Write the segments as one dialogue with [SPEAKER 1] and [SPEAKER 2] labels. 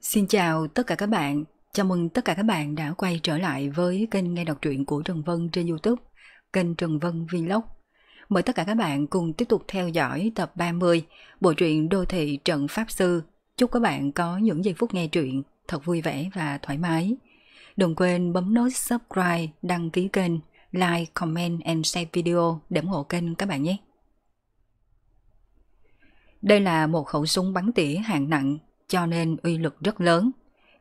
[SPEAKER 1] Xin chào tất cả các bạn, chào mừng tất cả các bạn đã quay trở lại với kênh nghe đọc truyện của Trần Vân trên Youtube, kênh Trần Vân Vlog. Mời tất cả các bạn cùng tiếp tục theo dõi tập 30, bộ truyện Đô thị Trận Pháp Sư. Chúc các bạn có những giây phút nghe truyện thật vui vẻ và thoải mái. Đừng quên bấm nút subscribe, đăng ký kênh, like, comment and share video để ủng hộ kênh các bạn nhé. Đây là một khẩu súng bắn tỉa hạng nặng cho nên uy lực rất lớn.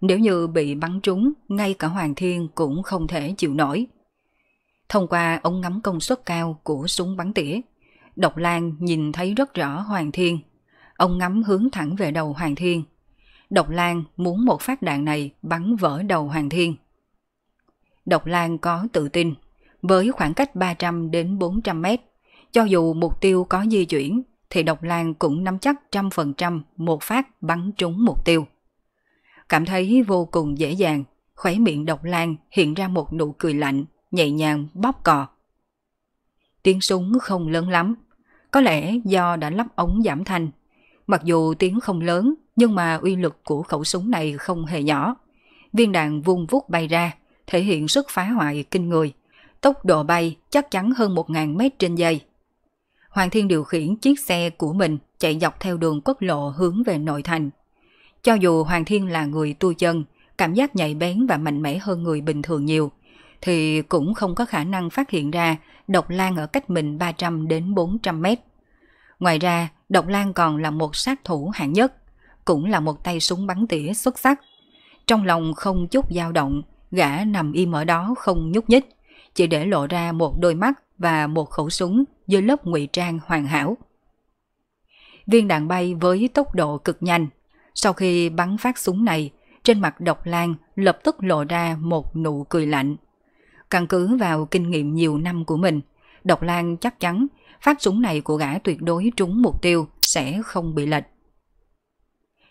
[SPEAKER 1] Nếu như bị bắn trúng, ngay cả Hoàng Thiên cũng không thể chịu nổi. Thông qua ống ngắm công suất cao của súng bắn tỉa, Độc Lan nhìn thấy rất rõ Hoàng Thiên. Ông ngắm hướng thẳng về đầu Hoàng Thiên. Độc Lan muốn một phát đạn này bắn vỡ đầu Hoàng Thiên. Độc Lan có tự tin, với khoảng cách 300 đến 400 mét, cho dù mục tiêu có di chuyển thì Độc Lan cũng nắm chắc trăm phần trăm một phát bắn trúng mục tiêu. Cảm thấy vô cùng dễ dàng, khóe miệng Độc Lan hiện ra một nụ cười lạnh, nhẹ nhàng bóp cò. Tiếng súng không lớn lắm, có lẽ do đã lắp ống giảm thanh. Mặc dù tiếng không lớn nhưng mà uy lực của khẩu súng này không hề nhỏ. Viên đạn vung vút bay ra, thể hiện sức phá hoại kinh người. Tốc độ bay chắc chắn hơn 1.000 mét trên giây – Hoàng Thiên điều khiển chiếc xe của mình chạy dọc theo đường quốc lộ hướng về nội thành. Cho dù Hoàng Thiên là người tu chân, cảm giác nhạy bén và mạnh mẽ hơn người bình thường nhiều, thì cũng không có khả năng phát hiện ra độc lan ở cách mình 300 đến 400 mét. Ngoài ra, độc lan còn là một sát thủ hạng nhất, cũng là một tay súng bắn tỉa xuất sắc. Trong lòng không chút dao động, gã nằm im ở đó không nhúc nhích, chỉ để lộ ra một đôi mắt và một khẩu súng dưới lớp ngụy trang hoàn hảo. Viên đạn bay với tốc độ cực nhanh. Sau khi bắn phát súng này, trên mặt độc lan lập tức lộ ra một nụ cười lạnh. Căn cứ vào kinh nghiệm nhiều năm của mình, độc lan chắc chắn phát súng này của gã tuyệt đối trúng mục tiêu sẽ không bị lệch.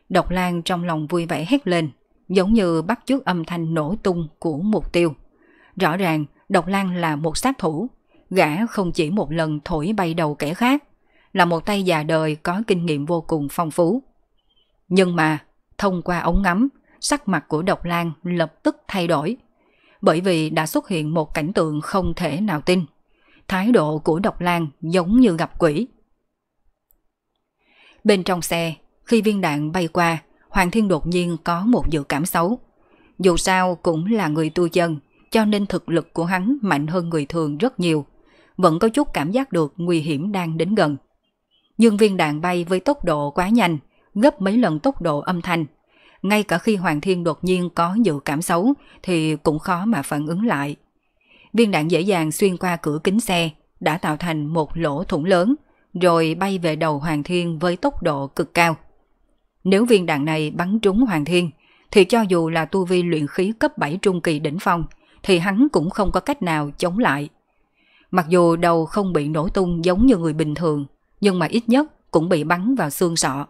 [SPEAKER 1] Độc Lan trong lòng vui vẻ hét lên, giống như bắt chước âm thanh nổ tung của mục tiêu. Rõ ràng, Độc Lan là một sát thủ, gã không chỉ một lần thổi bay đầu kẻ khác, là một tay già đời có kinh nghiệm vô cùng phong phú. Nhưng mà, thông qua ống ngắm, sắc mặt của Độc Lan lập tức thay đổi, bởi vì đã xuất hiện một cảnh tượng không thể nào tin. Thái độ của Độc Lan giống như gặp quỷ. Bên trong xe, khi viên đạn bay qua, Hoàng Thiên đột nhiên có một dự cảm xấu. Dù sao cũng là người tu chân, cho nên thực lực của hắn mạnh hơn người thường rất nhiều vẫn có chút cảm giác được nguy hiểm đang đến gần. Nhưng viên đạn bay với tốc độ quá nhanh, gấp mấy lần tốc độ âm thanh. Ngay cả khi Hoàng Thiên đột nhiên có dự cảm xấu thì cũng khó mà phản ứng lại. Viên đạn dễ dàng xuyên qua cửa kính xe, đã tạo thành một lỗ thủng lớn, rồi bay về đầu Hoàng Thiên với tốc độ cực cao. Nếu viên đạn này bắn trúng Hoàng Thiên, thì cho dù là tu vi luyện khí cấp 7 trung kỳ đỉnh phong, thì hắn cũng không có cách nào chống lại. Mặc dù đầu không bị nổ tung giống như người bình thường, nhưng mà ít nhất cũng bị bắn vào xương sọ.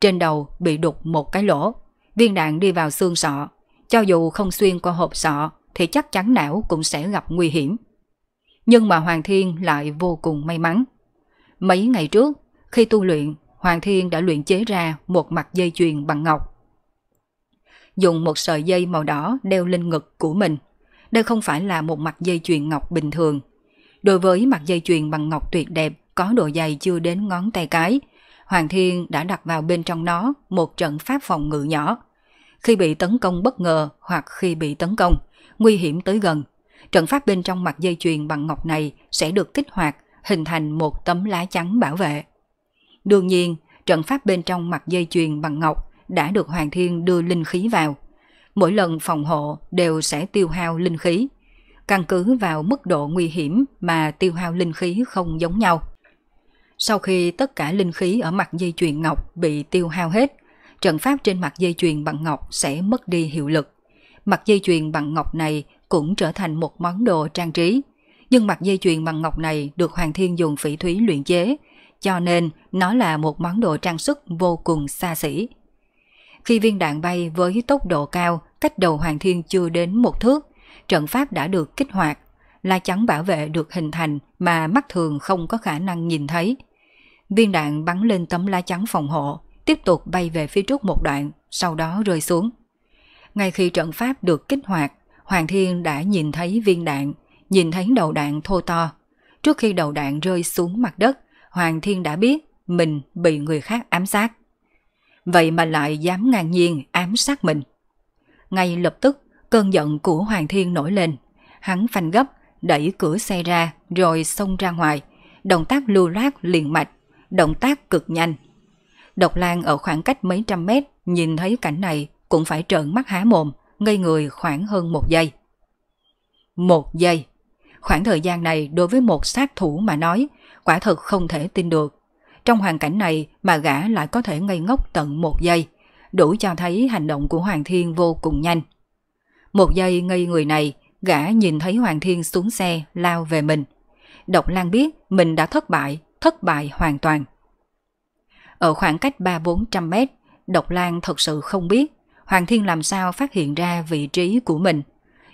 [SPEAKER 1] Trên đầu bị đục một cái lỗ, viên đạn đi vào xương sọ, cho dù không xuyên qua hộp sọ thì chắc chắn não cũng sẽ gặp nguy hiểm. Nhưng mà Hoàng Thiên lại vô cùng may mắn. Mấy ngày trước, khi tu luyện, Hoàng Thiên đã luyện chế ra một mặt dây chuyền bằng ngọc. Dùng một sợi dây màu đỏ đeo lên ngực của mình. Đây không phải là một mặt dây chuyền ngọc bình thường, Đối với mặt dây chuyền bằng ngọc tuyệt đẹp có độ dày chưa đến ngón tay cái, Hoàng Thiên đã đặt vào bên trong nó một trận pháp phòng ngự nhỏ. Khi bị tấn công bất ngờ hoặc khi bị tấn công, nguy hiểm tới gần, trận pháp bên trong mặt dây chuyền bằng ngọc này sẽ được kích hoạt, hình thành một tấm lá chắn bảo vệ. Đương nhiên, trận pháp bên trong mặt dây chuyền bằng ngọc đã được Hoàng Thiên đưa linh khí vào. Mỗi lần phòng hộ đều sẽ tiêu hao linh khí căn cứ vào mức độ nguy hiểm mà tiêu hao linh khí không giống nhau. Sau khi tất cả linh khí ở mặt dây chuyền ngọc bị tiêu hao hết, trận pháp trên mặt dây chuyền bằng ngọc sẽ mất đi hiệu lực. Mặt dây chuyền bằng ngọc này cũng trở thành một món đồ trang trí, nhưng mặt dây chuyền bằng ngọc này được Hoàng Thiên dùng phỉ thúy luyện chế, cho nên nó là một món đồ trang sức vô cùng xa xỉ. Khi viên đạn bay với tốc độ cao cách đầu Hoàng Thiên chưa đến một thước, trận pháp đã được kích hoạt, lá chắn bảo vệ được hình thành mà mắt thường không có khả năng nhìn thấy. Viên đạn bắn lên tấm lá chắn phòng hộ, tiếp tục bay về phía trước một đoạn, sau đó rơi xuống. Ngay khi trận pháp được kích hoạt, Hoàng Thiên đã nhìn thấy viên đạn, nhìn thấy đầu đạn thô to. Trước khi đầu đạn rơi xuống mặt đất, Hoàng Thiên đã biết mình bị người khác ám sát. Vậy mà lại dám ngang nhiên ám sát mình. Ngay lập tức Cơn giận của Hoàng Thiên nổi lên. Hắn phanh gấp, đẩy cửa xe ra rồi xông ra ngoài. Động tác lưu loát liền mạch, động tác cực nhanh. Độc Lan ở khoảng cách mấy trăm mét nhìn thấy cảnh này cũng phải trợn mắt há mồm, ngây người khoảng hơn một giây. Một giây. Khoảng thời gian này đối với một sát thủ mà nói, quả thật không thể tin được. Trong hoàn cảnh này mà gã lại có thể ngây ngốc tận một giây, đủ cho thấy hành động của Hoàng Thiên vô cùng nhanh. Một giây ngây người này, gã nhìn thấy Hoàng Thiên xuống xe lao về mình. Độc Lan biết mình đã thất bại, thất bại hoàn toàn. Ở khoảng cách 3-400 mét, Độc Lan thật sự không biết Hoàng Thiên làm sao phát hiện ra vị trí của mình.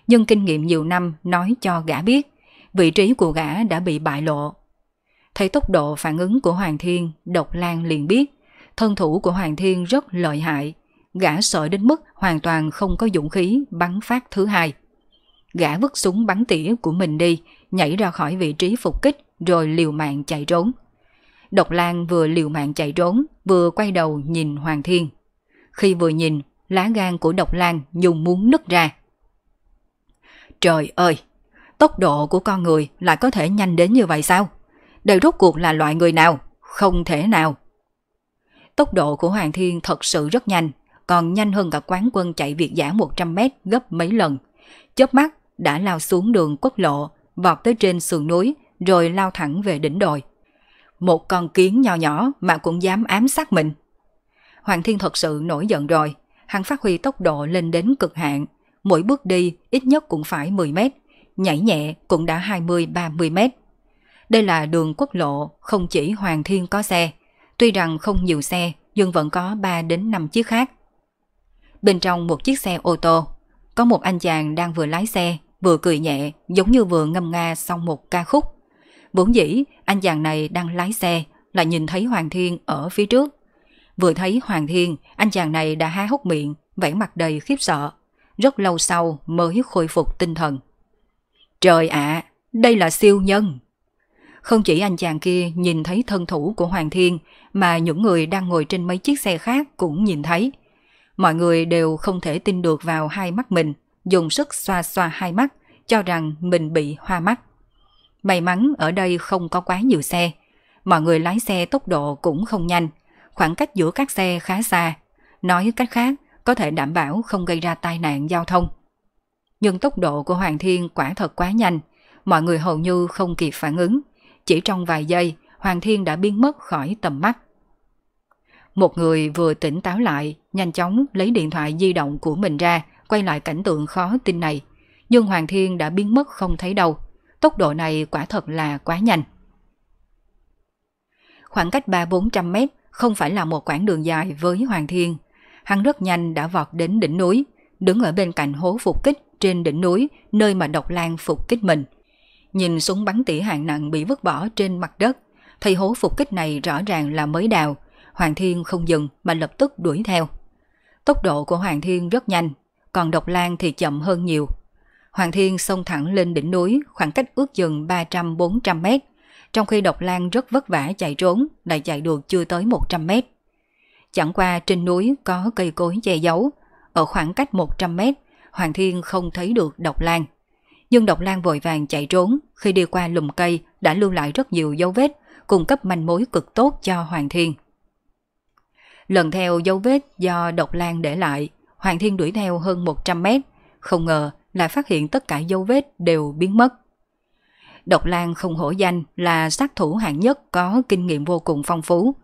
[SPEAKER 1] Nhưng kinh nghiệm nhiều năm nói cho gã biết, vị trí của gã đã bị bại lộ. Thấy tốc độ phản ứng của Hoàng Thiên, Độc Lan liền biết, thân thủ của Hoàng Thiên rất lợi hại, gã sợ đến mức hoàn toàn không có dũng khí bắn phát thứ hai. Gã vứt súng bắn tỉa của mình đi, nhảy ra khỏi vị trí phục kích rồi liều mạng chạy trốn. Độc Lan vừa liều mạng chạy trốn, vừa quay đầu nhìn Hoàng Thiên. Khi vừa nhìn, lá gan của Độc Lan dùng muốn nứt ra. Trời ơi, tốc độ của con người lại có thể nhanh đến như vậy sao? Đây rốt cuộc là loại người nào? Không thể nào. Tốc độ của Hoàng Thiên thật sự rất nhanh, còn nhanh hơn cả quán quân chạy việt giã 100 mét gấp mấy lần. Chớp mắt đã lao xuống đường quốc lộ, vọt tới trên sườn núi, rồi lao thẳng về đỉnh đồi. Một con kiến nhỏ nhỏ mà cũng dám ám sát mình. Hoàng Thiên thật sự nổi giận rồi, hắn phát huy tốc độ lên đến cực hạn, mỗi bước đi ít nhất cũng phải 10 mét, nhảy nhẹ cũng đã 20-30 mét. Đây là đường quốc lộ, không chỉ Hoàng Thiên có xe. Tuy rằng không nhiều xe, nhưng vẫn có 3 đến 5 chiếc khác. Bên trong một chiếc xe ô tô, có một anh chàng đang vừa lái xe, vừa cười nhẹ, giống như vừa ngâm nga xong một ca khúc. Vốn dĩ, anh chàng này đang lái xe, là nhìn thấy Hoàng Thiên ở phía trước. Vừa thấy Hoàng Thiên, anh chàng này đã há hốc miệng, vẻ mặt đầy khiếp sợ. Rất lâu sau mới khôi phục tinh thần. Trời ạ, à, đây là siêu nhân! Không chỉ anh chàng kia nhìn thấy thân thủ của Hoàng Thiên, mà những người đang ngồi trên mấy chiếc xe khác cũng nhìn thấy – Mọi người đều không thể tin được vào hai mắt mình, dùng sức xoa xoa hai mắt, cho rằng mình bị hoa mắt. May mắn ở đây không có quá nhiều xe. Mọi người lái xe tốc độ cũng không nhanh, khoảng cách giữa các xe khá xa. Nói cách khác, có thể đảm bảo không gây ra tai nạn giao thông. Nhưng tốc độ của Hoàng Thiên quả thật quá nhanh, mọi người hầu như không kịp phản ứng. Chỉ trong vài giây, Hoàng Thiên đã biến mất khỏi tầm mắt. Một người vừa tỉnh táo lại, nhanh chóng lấy điện thoại di động của mình ra, quay lại cảnh tượng khó tin này. Nhưng Hoàng Thiên đã biến mất không thấy đâu. Tốc độ này quả thật là quá nhanh. Khoảng cách 3-400 mét không phải là một quãng đường dài với Hoàng Thiên. Hắn rất nhanh đã vọt đến đỉnh núi, đứng ở bên cạnh hố phục kích trên đỉnh núi nơi mà độc lan phục kích mình. Nhìn súng bắn tỉa hạng nặng bị vứt bỏ trên mặt đất, thấy hố phục kích này rõ ràng là mới đào, Hoàng Thiên không dừng mà lập tức đuổi theo. Tốc độ của Hoàng Thiên rất nhanh, còn Độc Lan thì chậm hơn nhiều. Hoàng Thiên xông thẳng lên đỉnh núi khoảng cách ước chừng 300-400 mét, trong khi Độc Lan rất vất vả chạy trốn lại chạy được chưa tới 100 mét. Chẳng qua trên núi có cây cối che giấu, ở khoảng cách 100 mét, Hoàng Thiên không thấy được Độc Lan. Nhưng Độc Lan vội vàng chạy trốn, khi đi qua lùm cây đã lưu lại rất nhiều dấu vết, cung cấp manh mối cực tốt cho Hoàng Thiên. Lần theo dấu vết do độc lan để lại, Hoàng Thiên đuổi theo hơn 100 mét, không ngờ lại phát hiện tất cả dấu vết đều biến mất. Độc Lan không hổ danh là sát thủ hạng nhất có kinh nghiệm vô cùng phong phú.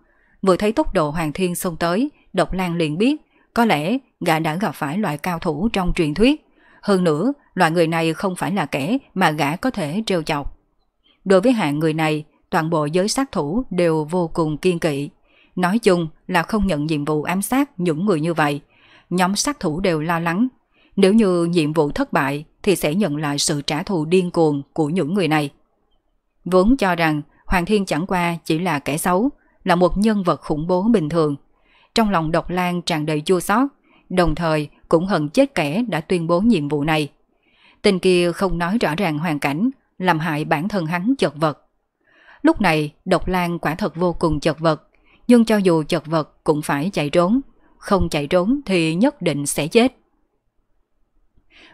[SPEAKER 1] Vừa thấy tốc độ Hoàng Thiên xông tới, Độc Lan liền biết có lẽ gã đã gặp phải loại cao thủ trong truyền thuyết. Hơn nữa, loại người này không phải là kẻ mà gã có thể trêu chọc. Đối với hạng người này, toàn bộ giới sát thủ đều vô cùng kiên kỵ. Nói chung là không nhận nhiệm vụ ám sát những người như vậy. Nhóm sát thủ đều lo lắng. Nếu như nhiệm vụ thất bại thì sẽ nhận lại sự trả thù điên cuồng của những người này. Vốn cho rằng Hoàng Thiên chẳng qua chỉ là kẻ xấu, là một nhân vật khủng bố bình thường. Trong lòng Độc Lan tràn đầy chua xót, đồng thời cũng hận chết kẻ đã tuyên bố nhiệm vụ này. tình kia không nói rõ ràng hoàn cảnh, làm hại bản thân hắn chật vật. Lúc này, Độc Lan quả thật vô cùng chật vật, nhưng cho dù chật vật cũng phải chạy trốn, không chạy trốn thì nhất định sẽ chết.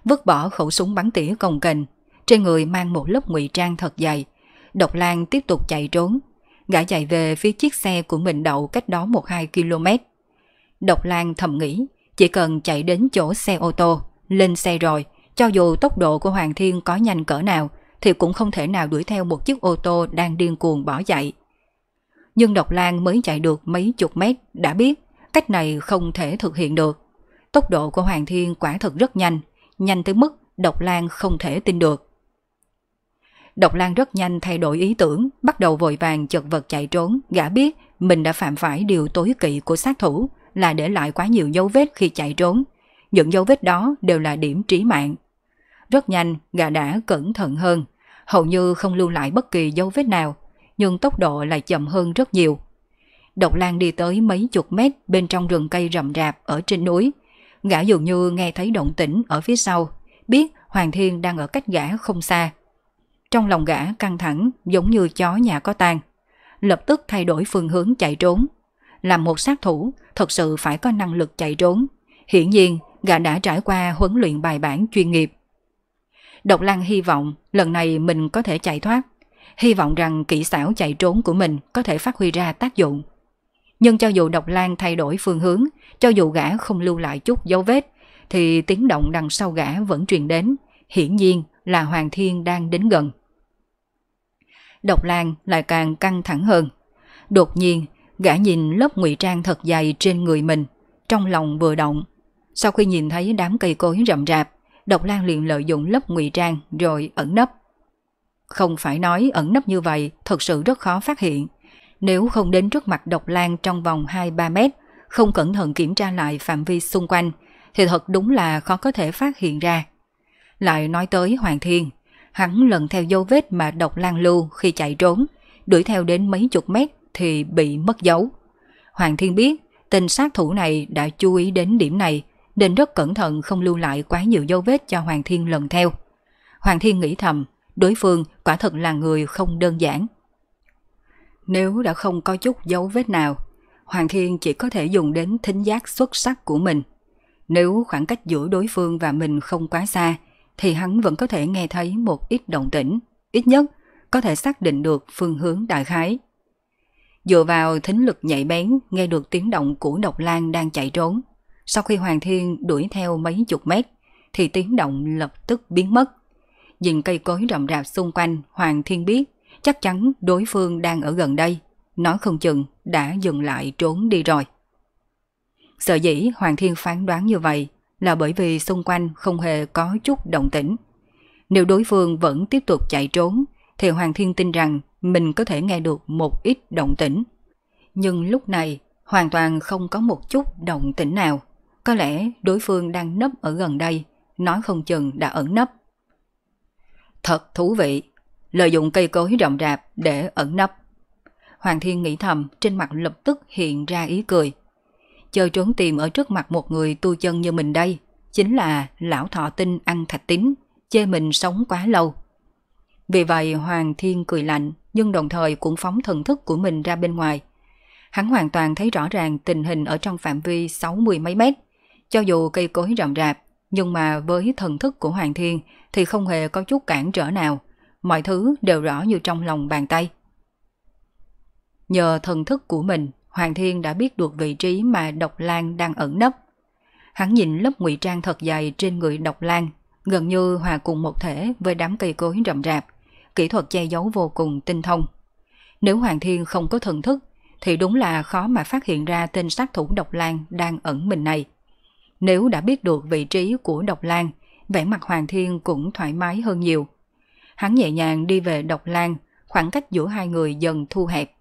[SPEAKER 1] Vứt bỏ khẩu súng bắn tỉa cồng kềnh, trên người mang một lớp ngụy trang thật dày, Độc Lan tiếp tục chạy trốn, gã chạy về phía chiếc xe của mình đậu cách đó 1-2 km. Độc Lan thầm nghĩ, chỉ cần chạy đến chỗ xe ô tô, lên xe rồi, cho dù tốc độ của Hoàng Thiên có nhanh cỡ nào, thì cũng không thể nào đuổi theo một chiếc ô tô đang điên cuồng bỏ chạy nhưng Độc Lan mới chạy được mấy chục mét đã biết cách này không thể thực hiện được. Tốc độ của Hoàng Thiên quả thực rất nhanh, nhanh tới mức Độc Lan không thể tin được. Độc Lan rất nhanh thay đổi ý tưởng, bắt đầu vội vàng chật vật chạy trốn, gã biết mình đã phạm phải điều tối kỵ của sát thủ là để lại quá nhiều dấu vết khi chạy trốn. Những dấu vết đó đều là điểm trí mạng. Rất nhanh, gã đã cẩn thận hơn, hầu như không lưu lại bất kỳ dấu vết nào, nhưng tốc độ lại chậm hơn rất nhiều. Độc Lan đi tới mấy chục mét bên trong rừng cây rậm rạp ở trên núi. Gã dường như nghe thấy động tĩnh ở phía sau, biết Hoàng Thiên đang ở cách gã không xa. Trong lòng gã căng thẳng giống như chó nhà có tang, lập tức thay đổi phương hướng chạy trốn. Làm một sát thủ, thật sự phải có năng lực chạy trốn. Hiển nhiên, gã đã trải qua huấn luyện bài bản chuyên nghiệp. Độc Lan hy vọng lần này mình có thể chạy thoát, hy vọng rằng kỹ xảo chạy trốn của mình có thể phát huy ra tác dụng. Nhưng cho dù Độc Lan thay đổi phương hướng, cho dù gã không lưu lại chút dấu vết, thì tiếng động đằng sau gã vẫn truyền đến, hiển nhiên là Hoàng Thiên đang đến gần. Độc Lan lại càng căng thẳng hơn. Đột nhiên, gã nhìn lớp ngụy trang thật dày trên người mình, trong lòng vừa động. Sau khi nhìn thấy đám cây cối rậm rạp, Độc Lan liền lợi dụng lớp ngụy trang rồi ẩn nấp. Không phải nói ẩn nấp như vậy thật sự rất khó phát hiện. Nếu không đến trước mặt độc lan trong vòng 2-3 mét, không cẩn thận kiểm tra lại phạm vi xung quanh, thì thật đúng là khó có thể phát hiện ra. Lại nói tới Hoàng Thiên, hắn lần theo dấu vết mà độc lan lưu khi chạy trốn, đuổi theo đến mấy chục mét thì bị mất dấu. Hoàng Thiên biết tên sát thủ này đã chú ý đến điểm này, nên rất cẩn thận không lưu lại quá nhiều dấu vết cho Hoàng Thiên lần theo. Hoàng Thiên nghĩ thầm, đối phương quả thật là người không đơn giản. Nếu đã không có chút dấu vết nào, Hoàng thiên chỉ có thể dùng đến thính giác xuất sắc của mình. Nếu khoảng cách giữa đối phương và mình không quá xa, thì hắn vẫn có thể nghe thấy một ít động tĩnh, ít nhất có thể xác định được phương hướng đại khái. Dựa vào thính lực nhạy bén, nghe được tiếng động của Độc Lan đang chạy trốn. Sau khi Hoàng Thiên đuổi theo mấy chục mét, thì tiếng động lập tức biến mất nhìn cây cối rậm rạp xung quanh, Hoàng Thiên biết, chắc chắn đối phương đang ở gần đây. Nói không chừng, đã dừng lại trốn đi rồi. sợ dĩ Hoàng Thiên phán đoán như vậy là bởi vì xung quanh không hề có chút động tĩnh. Nếu đối phương vẫn tiếp tục chạy trốn, thì Hoàng Thiên tin rằng mình có thể nghe được một ít động tĩnh. Nhưng lúc này, hoàn toàn không có một chút động tĩnh nào. Có lẽ đối phương đang nấp ở gần đây, nói không chừng đã ẩn nấp Thật thú vị, lợi dụng cây cối rậm rạp để ẩn nấp. Hoàng Thiên nghĩ thầm, trên mặt lập tức hiện ra ý cười. Chờ trốn tìm ở trước mặt một người tu chân như mình đây, chính là lão thọ tinh ăn thạch tín, chê mình sống quá lâu. Vì vậy Hoàng Thiên cười lạnh, nhưng đồng thời cũng phóng thần thức của mình ra bên ngoài. Hắn hoàn toàn thấy rõ ràng tình hình ở trong phạm vi 60 mấy mét, cho dù cây cối rậm rạp, nhưng mà với thần thức của Hoàng Thiên thì không hề có chút cản trở nào, mọi thứ đều rõ như trong lòng bàn tay. Nhờ thần thức của mình, Hoàng Thiên đã biết được vị trí mà Độc Lan đang ẩn nấp. Hắn nhìn lớp ngụy trang thật dày trên người Độc Lan, gần như hòa cùng một thể với đám cây cối rậm rạp, kỹ thuật che giấu vô cùng tinh thông. Nếu Hoàng Thiên không có thần thức, thì đúng là khó mà phát hiện ra tên sát thủ Độc Lan đang ẩn mình này. Nếu đã biết được vị trí của Độc Lan, vẻ mặt Hoàng Thiên cũng thoải mái hơn nhiều. Hắn nhẹ nhàng đi về Độc Lan, khoảng cách giữa hai người dần thu hẹp.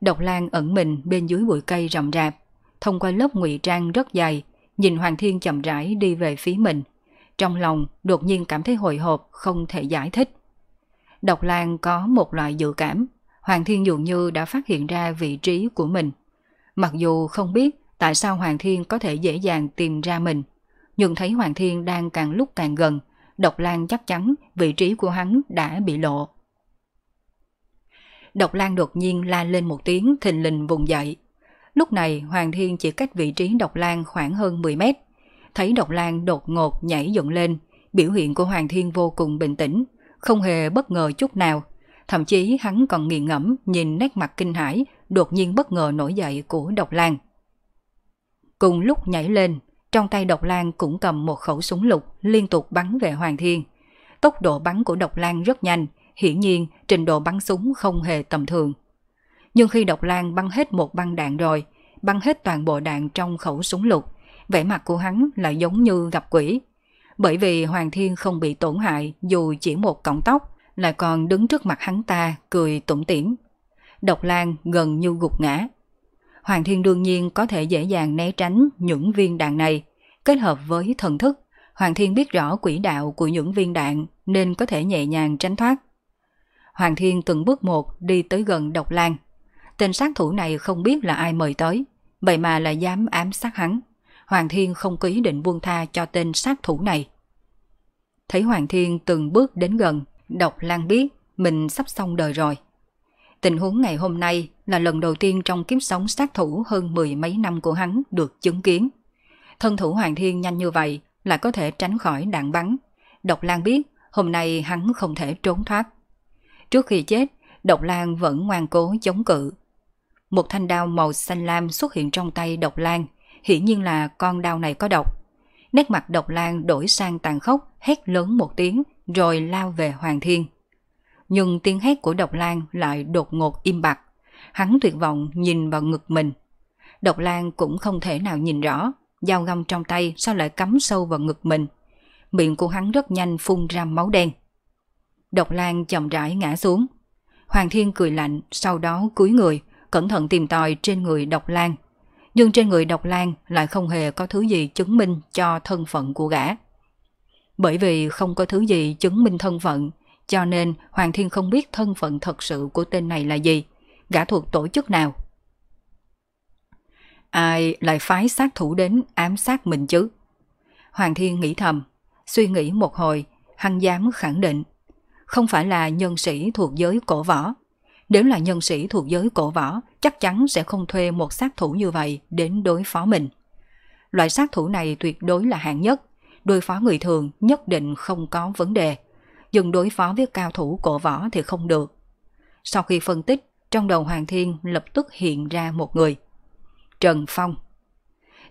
[SPEAKER 1] Độc Lan ẩn mình bên dưới bụi cây rậm rạp, thông qua lớp ngụy trang rất dày, nhìn Hoàng Thiên chậm rãi đi về phía mình. Trong lòng đột nhiên cảm thấy hồi hộp không thể giải thích. Độc Lan có một loại dự cảm, Hoàng Thiên dường như đã phát hiện ra vị trí của mình. Mặc dù không biết tại sao Hoàng Thiên có thể dễ dàng tìm ra mình. Nhưng thấy Hoàng Thiên đang càng lúc càng gần, Độc Lan chắc chắn vị trí của hắn đã bị lộ. Độc Lan đột nhiên la lên một tiếng thình lình vùng dậy. Lúc này Hoàng Thiên chỉ cách vị trí Độc Lan khoảng hơn 10 mét. Thấy Độc Lan đột ngột nhảy dựng lên, biểu hiện của Hoàng Thiên vô cùng bình tĩnh, không hề bất ngờ chút nào. Thậm chí hắn còn nghiền ngẫm nhìn nét mặt kinh hãi, đột nhiên bất ngờ nổi dậy của Độc Lan. Cùng lúc nhảy lên, trong tay độc lan cũng cầm một khẩu súng lục liên tục bắn về Hoàng Thiên. Tốc độ bắn của độc lan rất nhanh, hiển nhiên trình độ bắn súng không hề tầm thường. Nhưng khi độc lan bắn hết một băng đạn rồi, bắn hết toàn bộ đạn trong khẩu súng lục, vẻ mặt của hắn lại giống như gặp quỷ. Bởi vì Hoàng Thiên không bị tổn hại dù chỉ một cọng tóc, lại còn đứng trước mặt hắn ta cười tủm tỉm. Độc Lan gần như gục ngã. Hoàng Thiên đương nhiên có thể dễ dàng né tránh những viên đạn này. Kết hợp với thần thức, Hoàng Thiên biết rõ quỹ đạo của những viên đạn nên có thể nhẹ nhàng tránh thoát. Hoàng Thiên từng bước một đi tới gần Độc Lan. Tên sát thủ này không biết là ai mời tới, vậy mà lại dám ám sát hắn. Hoàng Thiên không có ý định buông tha cho tên sát thủ này. Thấy Hoàng Thiên từng bước đến gần, Độc Lan biết mình sắp xong đời rồi. Tình huống ngày hôm nay là lần đầu tiên trong kiếp sống sát thủ hơn mười mấy năm của hắn được chứng kiến. Thân thủ Hoàng Thiên nhanh như vậy là có thể tránh khỏi đạn bắn. Độc Lan biết hôm nay hắn không thể trốn thoát. Trước khi chết, Độc Lan vẫn ngoan cố chống cự. Một thanh đao màu xanh lam xuất hiện trong tay Độc Lan, hiển nhiên là con đao này có độc. Nét mặt Độc Lan đổi sang tàn khốc, hét lớn một tiếng rồi lao về Hoàng Thiên nhưng tiếng hét của Độc Lan lại đột ngột im bặt. Hắn tuyệt vọng nhìn vào ngực mình. Độc Lan cũng không thể nào nhìn rõ, dao găm trong tay sao lại cắm sâu vào ngực mình. Miệng của hắn rất nhanh phun ra máu đen. Độc Lan chậm rãi ngã xuống. Hoàng Thiên cười lạnh, sau đó cúi người, cẩn thận tìm tòi trên người Độc Lan. Nhưng trên người Độc Lan lại không hề có thứ gì chứng minh cho thân phận của gã. Bởi vì không có thứ gì chứng minh thân phận cho nên Hoàng Thiên không biết thân phận thật sự của tên này là gì, gã thuộc tổ chức nào. Ai lại phái sát thủ đến ám sát mình chứ? Hoàng Thiên nghĩ thầm, suy nghĩ một hồi, hắn dám khẳng định. Không phải là nhân sĩ thuộc giới cổ võ. Nếu là nhân sĩ thuộc giới cổ võ, chắc chắn sẽ không thuê một sát thủ như vậy đến đối phó mình. Loại sát thủ này tuyệt đối là hạng nhất, đối phó người thường nhất định không có vấn đề nhưng đối phó với cao thủ cổ võ thì không được. Sau khi phân tích, trong đầu Hoàng Thiên lập tức hiện ra một người. Trần Phong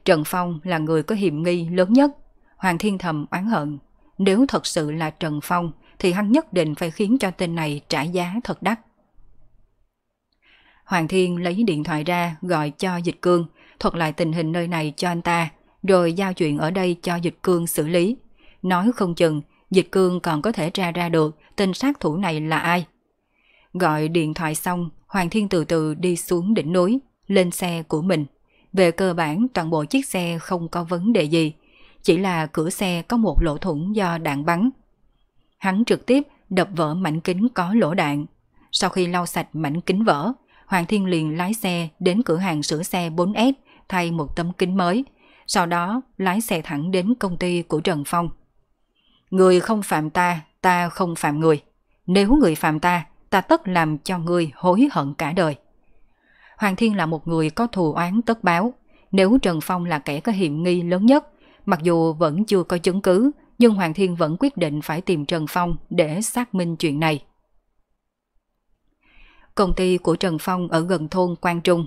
[SPEAKER 1] Trần Phong là người có hiểm nghi lớn nhất. Hoàng Thiên thầm oán hận. Nếu thật sự là Trần Phong thì hắn nhất định phải khiến cho tên này trả giá thật đắt. Hoàng Thiên lấy điện thoại ra gọi cho Dịch Cương, thuật lại tình hình nơi này cho anh ta, rồi giao chuyện ở đây cho Dịch Cương xử lý. Nói không chừng, Dịch Cương còn có thể tra ra được tên sát thủ này là ai. Gọi điện thoại xong, Hoàng Thiên từ từ đi xuống đỉnh núi, lên xe của mình. Về cơ bản toàn bộ chiếc xe không có vấn đề gì, chỉ là cửa xe có một lỗ thủng do đạn bắn. Hắn trực tiếp đập vỡ mảnh kính có lỗ đạn. Sau khi lau sạch mảnh kính vỡ, Hoàng Thiên liền lái xe đến cửa hàng sửa xe 4S thay một tấm kính mới. Sau đó lái xe thẳng đến công ty của Trần Phong. Người không phạm ta, ta không phạm người. Nếu người phạm ta, ta tất làm cho người hối hận cả đời. Hoàng Thiên là một người có thù oán tất báo. Nếu Trần Phong là kẻ có hiểm nghi lớn nhất, mặc dù vẫn chưa có chứng cứ, nhưng Hoàng Thiên vẫn quyết định phải tìm Trần Phong để xác minh chuyện này. Công ty của Trần Phong ở gần thôn Quang Trung.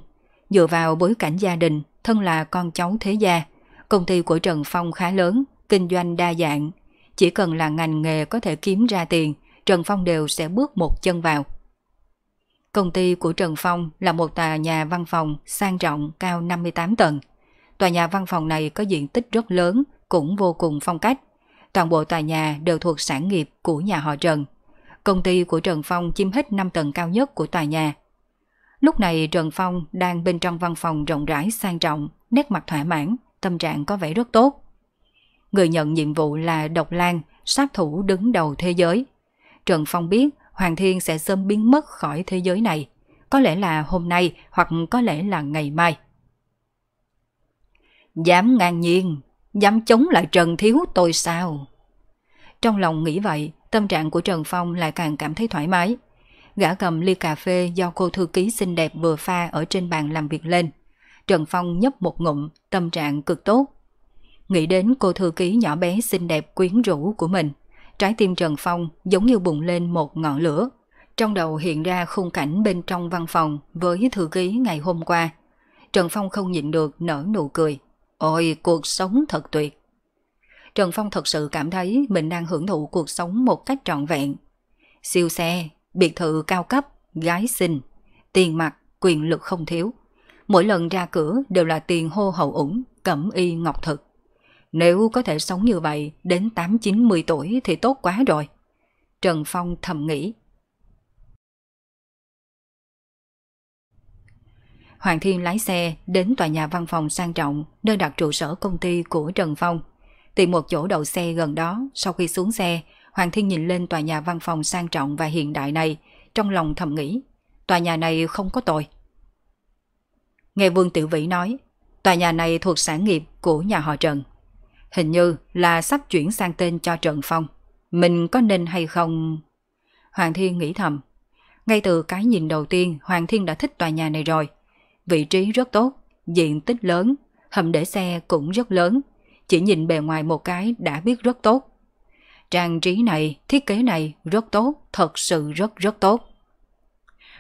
[SPEAKER 1] Dựa vào bối cảnh gia đình, thân là con cháu thế gia, công ty của Trần Phong khá lớn, kinh doanh đa dạng, chỉ cần là ngành nghề có thể kiếm ra tiền, Trần Phong đều sẽ bước một chân vào. Công ty của Trần Phong là một tòa nhà văn phòng sang trọng cao 58 tầng. Tòa nhà văn phòng này có diện tích rất lớn, cũng vô cùng phong cách. Toàn bộ tòa nhà đều thuộc sản nghiệp của nhà họ Trần. Công ty của Trần Phong chiếm hết 5 tầng cao nhất của tòa nhà. Lúc này Trần Phong đang bên trong văn phòng rộng rãi sang trọng, nét mặt thỏa mãn, tâm trạng có vẻ rất tốt người nhận nhiệm vụ là Độc Lan, sát thủ đứng đầu thế giới. Trần Phong biết Hoàng Thiên sẽ sớm biến mất khỏi thế giới này, có lẽ là hôm nay hoặc có lẽ là ngày mai. Dám ngang nhiên, dám chống lại Trần Thiếu tôi sao? Trong lòng nghĩ vậy, tâm trạng của Trần Phong lại càng cảm thấy thoải mái. Gã cầm ly cà phê do cô thư ký xinh đẹp vừa pha ở trên bàn làm việc lên. Trần Phong nhấp một ngụm, tâm trạng cực tốt. Nghĩ đến cô thư ký nhỏ bé xinh đẹp quyến rũ của mình, trái tim Trần Phong giống như bùng lên một ngọn lửa. Trong đầu hiện ra khung cảnh bên trong văn phòng với thư ký ngày hôm qua. Trần Phong không nhịn được nở nụ cười. Ôi, cuộc sống thật tuyệt. Trần Phong thật sự cảm thấy mình đang hưởng thụ cuộc sống một cách trọn vẹn. Siêu xe, biệt thự cao cấp, gái xinh, tiền mặt, quyền lực không thiếu. Mỗi lần ra cửa đều là tiền hô hậu ủng, cẩm y ngọc thực. Nếu có thể sống như vậy đến 8-9-10 tuổi thì tốt quá rồi. Trần Phong thầm nghĩ. Hoàng Thiên lái xe đến tòa nhà văn phòng sang trọng nơi đặt trụ sở công ty của Trần Phong. Tìm một chỗ đậu xe gần đó, sau khi xuống xe, Hoàng Thiên nhìn lên tòa nhà văn phòng sang trọng và hiện đại này, trong lòng thầm nghĩ, tòa nhà này không có tội. Nghe Vương Tiểu Vĩ nói, tòa nhà này thuộc sản nghiệp của nhà họ Trần, Hình như là sắp chuyển sang tên cho Trần Phong. Mình có nên hay không? Hoàng Thiên nghĩ thầm. Ngay từ cái nhìn đầu tiên Hoàng Thiên đã thích tòa nhà này rồi. Vị trí rất tốt, diện tích lớn, hầm để xe cũng rất lớn. Chỉ nhìn bề ngoài một cái đã biết rất tốt. Trang trí này, thiết kế này rất tốt, thật sự rất rất tốt.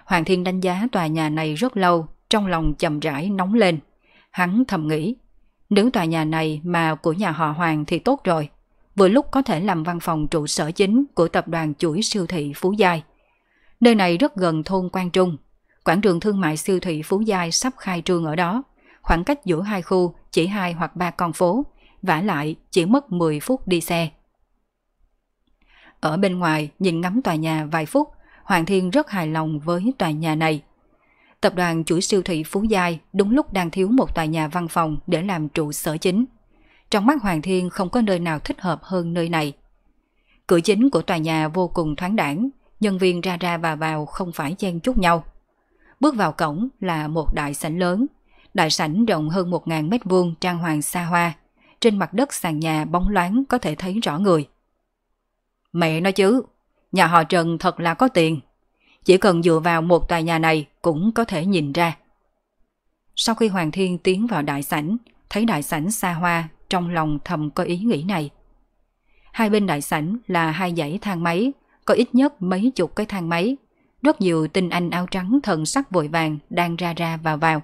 [SPEAKER 1] Hoàng Thiên đánh giá tòa nhà này rất lâu, trong lòng chậm rãi nóng lên. Hắn thầm nghĩ, nếu tòa nhà này mà của nhà họ Hoàng thì tốt rồi. Vừa lúc có thể làm văn phòng trụ sở chính của tập đoàn chuỗi siêu thị Phú Giai. Nơi này rất gần thôn Quang Trung. Quảng trường thương mại siêu thị Phú Giai sắp khai trương ở đó. Khoảng cách giữa hai khu chỉ hai hoặc ba con phố. vả lại chỉ mất 10 phút đi xe. Ở bên ngoài nhìn ngắm tòa nhà vài phút, Hoàng Thiên rất hài lòng với tòa nhà này tập đoàn chuỗi siêu thị Phú Giai đúng lúc đang thiếu một tòa nhà văn phòng để làm trụ sở chính. Trong mắt Hoàng Thiên không có nơi nào thích hợp hơn nơi này. Cửa chính của tòa nhà vô cùng thoáng đảng, nhân viên ra ra và vào không phải chen chút nhau. Bước vào cổng là một đại sảnh lớn. Đại sảnh rộng hơn 1.000 mét vuông trang hoàng xa hoa. Trên mặt đất sàn nhà bóng loáng có thể thấy rõ người. Mẹ nói chứ, nhà họ Trần thật là có tiền. Chỉ cần dựa vào một tòa nhà này cũng có thể nhìn ra. Sau khi Hoàng Thiên tiến vào đại sảnh, thấy đại sảnh xa hoa, trong lòng thầm có ý nghĩ này. Hai bên đại sảnh là hai dãy thang máy, có ít nhất mấy chục cái thang máy. Rất nhiều tinh anh áo trắng thần sắc vội vàng đang ra ra vào vào.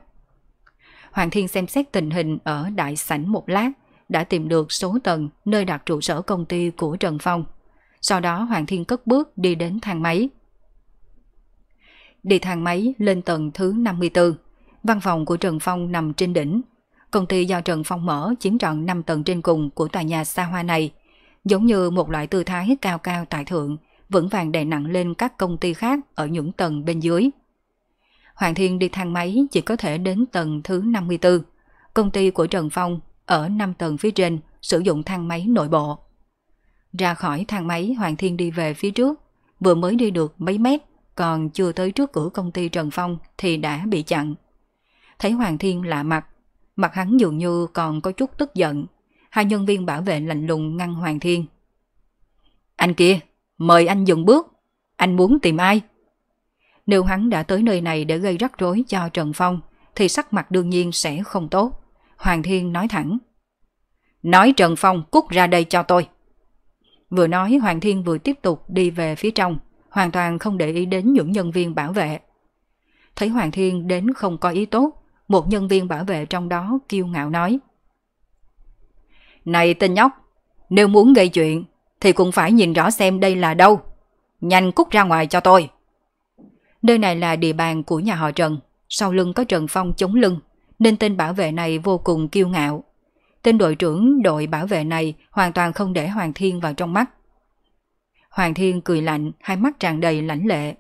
[SPEAKER 1] Hoàng Thiên xem xét tình hình ở đại sảnh một lát, đã tìm được số tầng nơi đặt trụ sở công ty của Trần Phong. Sau đó Hoàng Thiên cất bước đi đến thang máy đi thang máy lên tầng thứ 54. Văn phòng của Trần Phong nằm trên đỉnh. Công ty do Trần Phong mở chiếm trọn 5 tầng trên cùng của tòa nhà xa hoa này, giống như một loại tư thái cao cao tại thượng, vững vàng đè nặng lên các công ty khác ở những tầng bên dưới. Hoàng Thiên đi thang máy chỉ có thể đến tầng thứ 54. Công ty của Trần Phong ở 5 tầng phía trên sử dụng thang máy nội bộ. Ra khỏi thang máy Hoàng Thiên đi về phía trước, vừa mới đi được mấy mét còn chưa tới trước cửa công ty Trần Phong thì đã bị chặn. Thấy Hoàng Thiên lạ mặt, mặt hắn dường như còn có chút tức giận. Hai nhân viên bảo vệ lạnh lùng ngăn Hoàng Thiên. Anh kia, mời anh dừng bước. Anh muốn tìm ai? Nếu hắn đã tới nơi này để gây rắc rối cho Trần Phong, thì sắc mặt đương nhiên sẽ không tốt. Hoàng Thiên nói thẳng. Nói Trần Phong cút ra đây cho tôi. Vừa nói Hoàng Thiên vừa tiếp tục đi về phía trong hoàn toàn không để ý đến những nhân viên bảo vệ. Thấy Hoàng Thiên đến không có ý tốt, một nhân viên bảo vệ trong đó kiêu ngạo nói. Này tên nhóc, nếu muốn gây chuyện thì cũng phải nhìn rõ xem đây là đâu. Nhanh cút ra ngoài cho tôi. Nơi này là địa bàn của nhà họ Trần, sau lưng có Trần Phong chống lưng, nên tên bảo vệ này vô cùng kiêu ngạo. Tên đội trưởng đội bảo vệ này hoàn toàn không để Hoàng Thiên vào trong mắt. Hoàng Thiên cười lạnh, hai mắt tràn đầy lãnh lệ.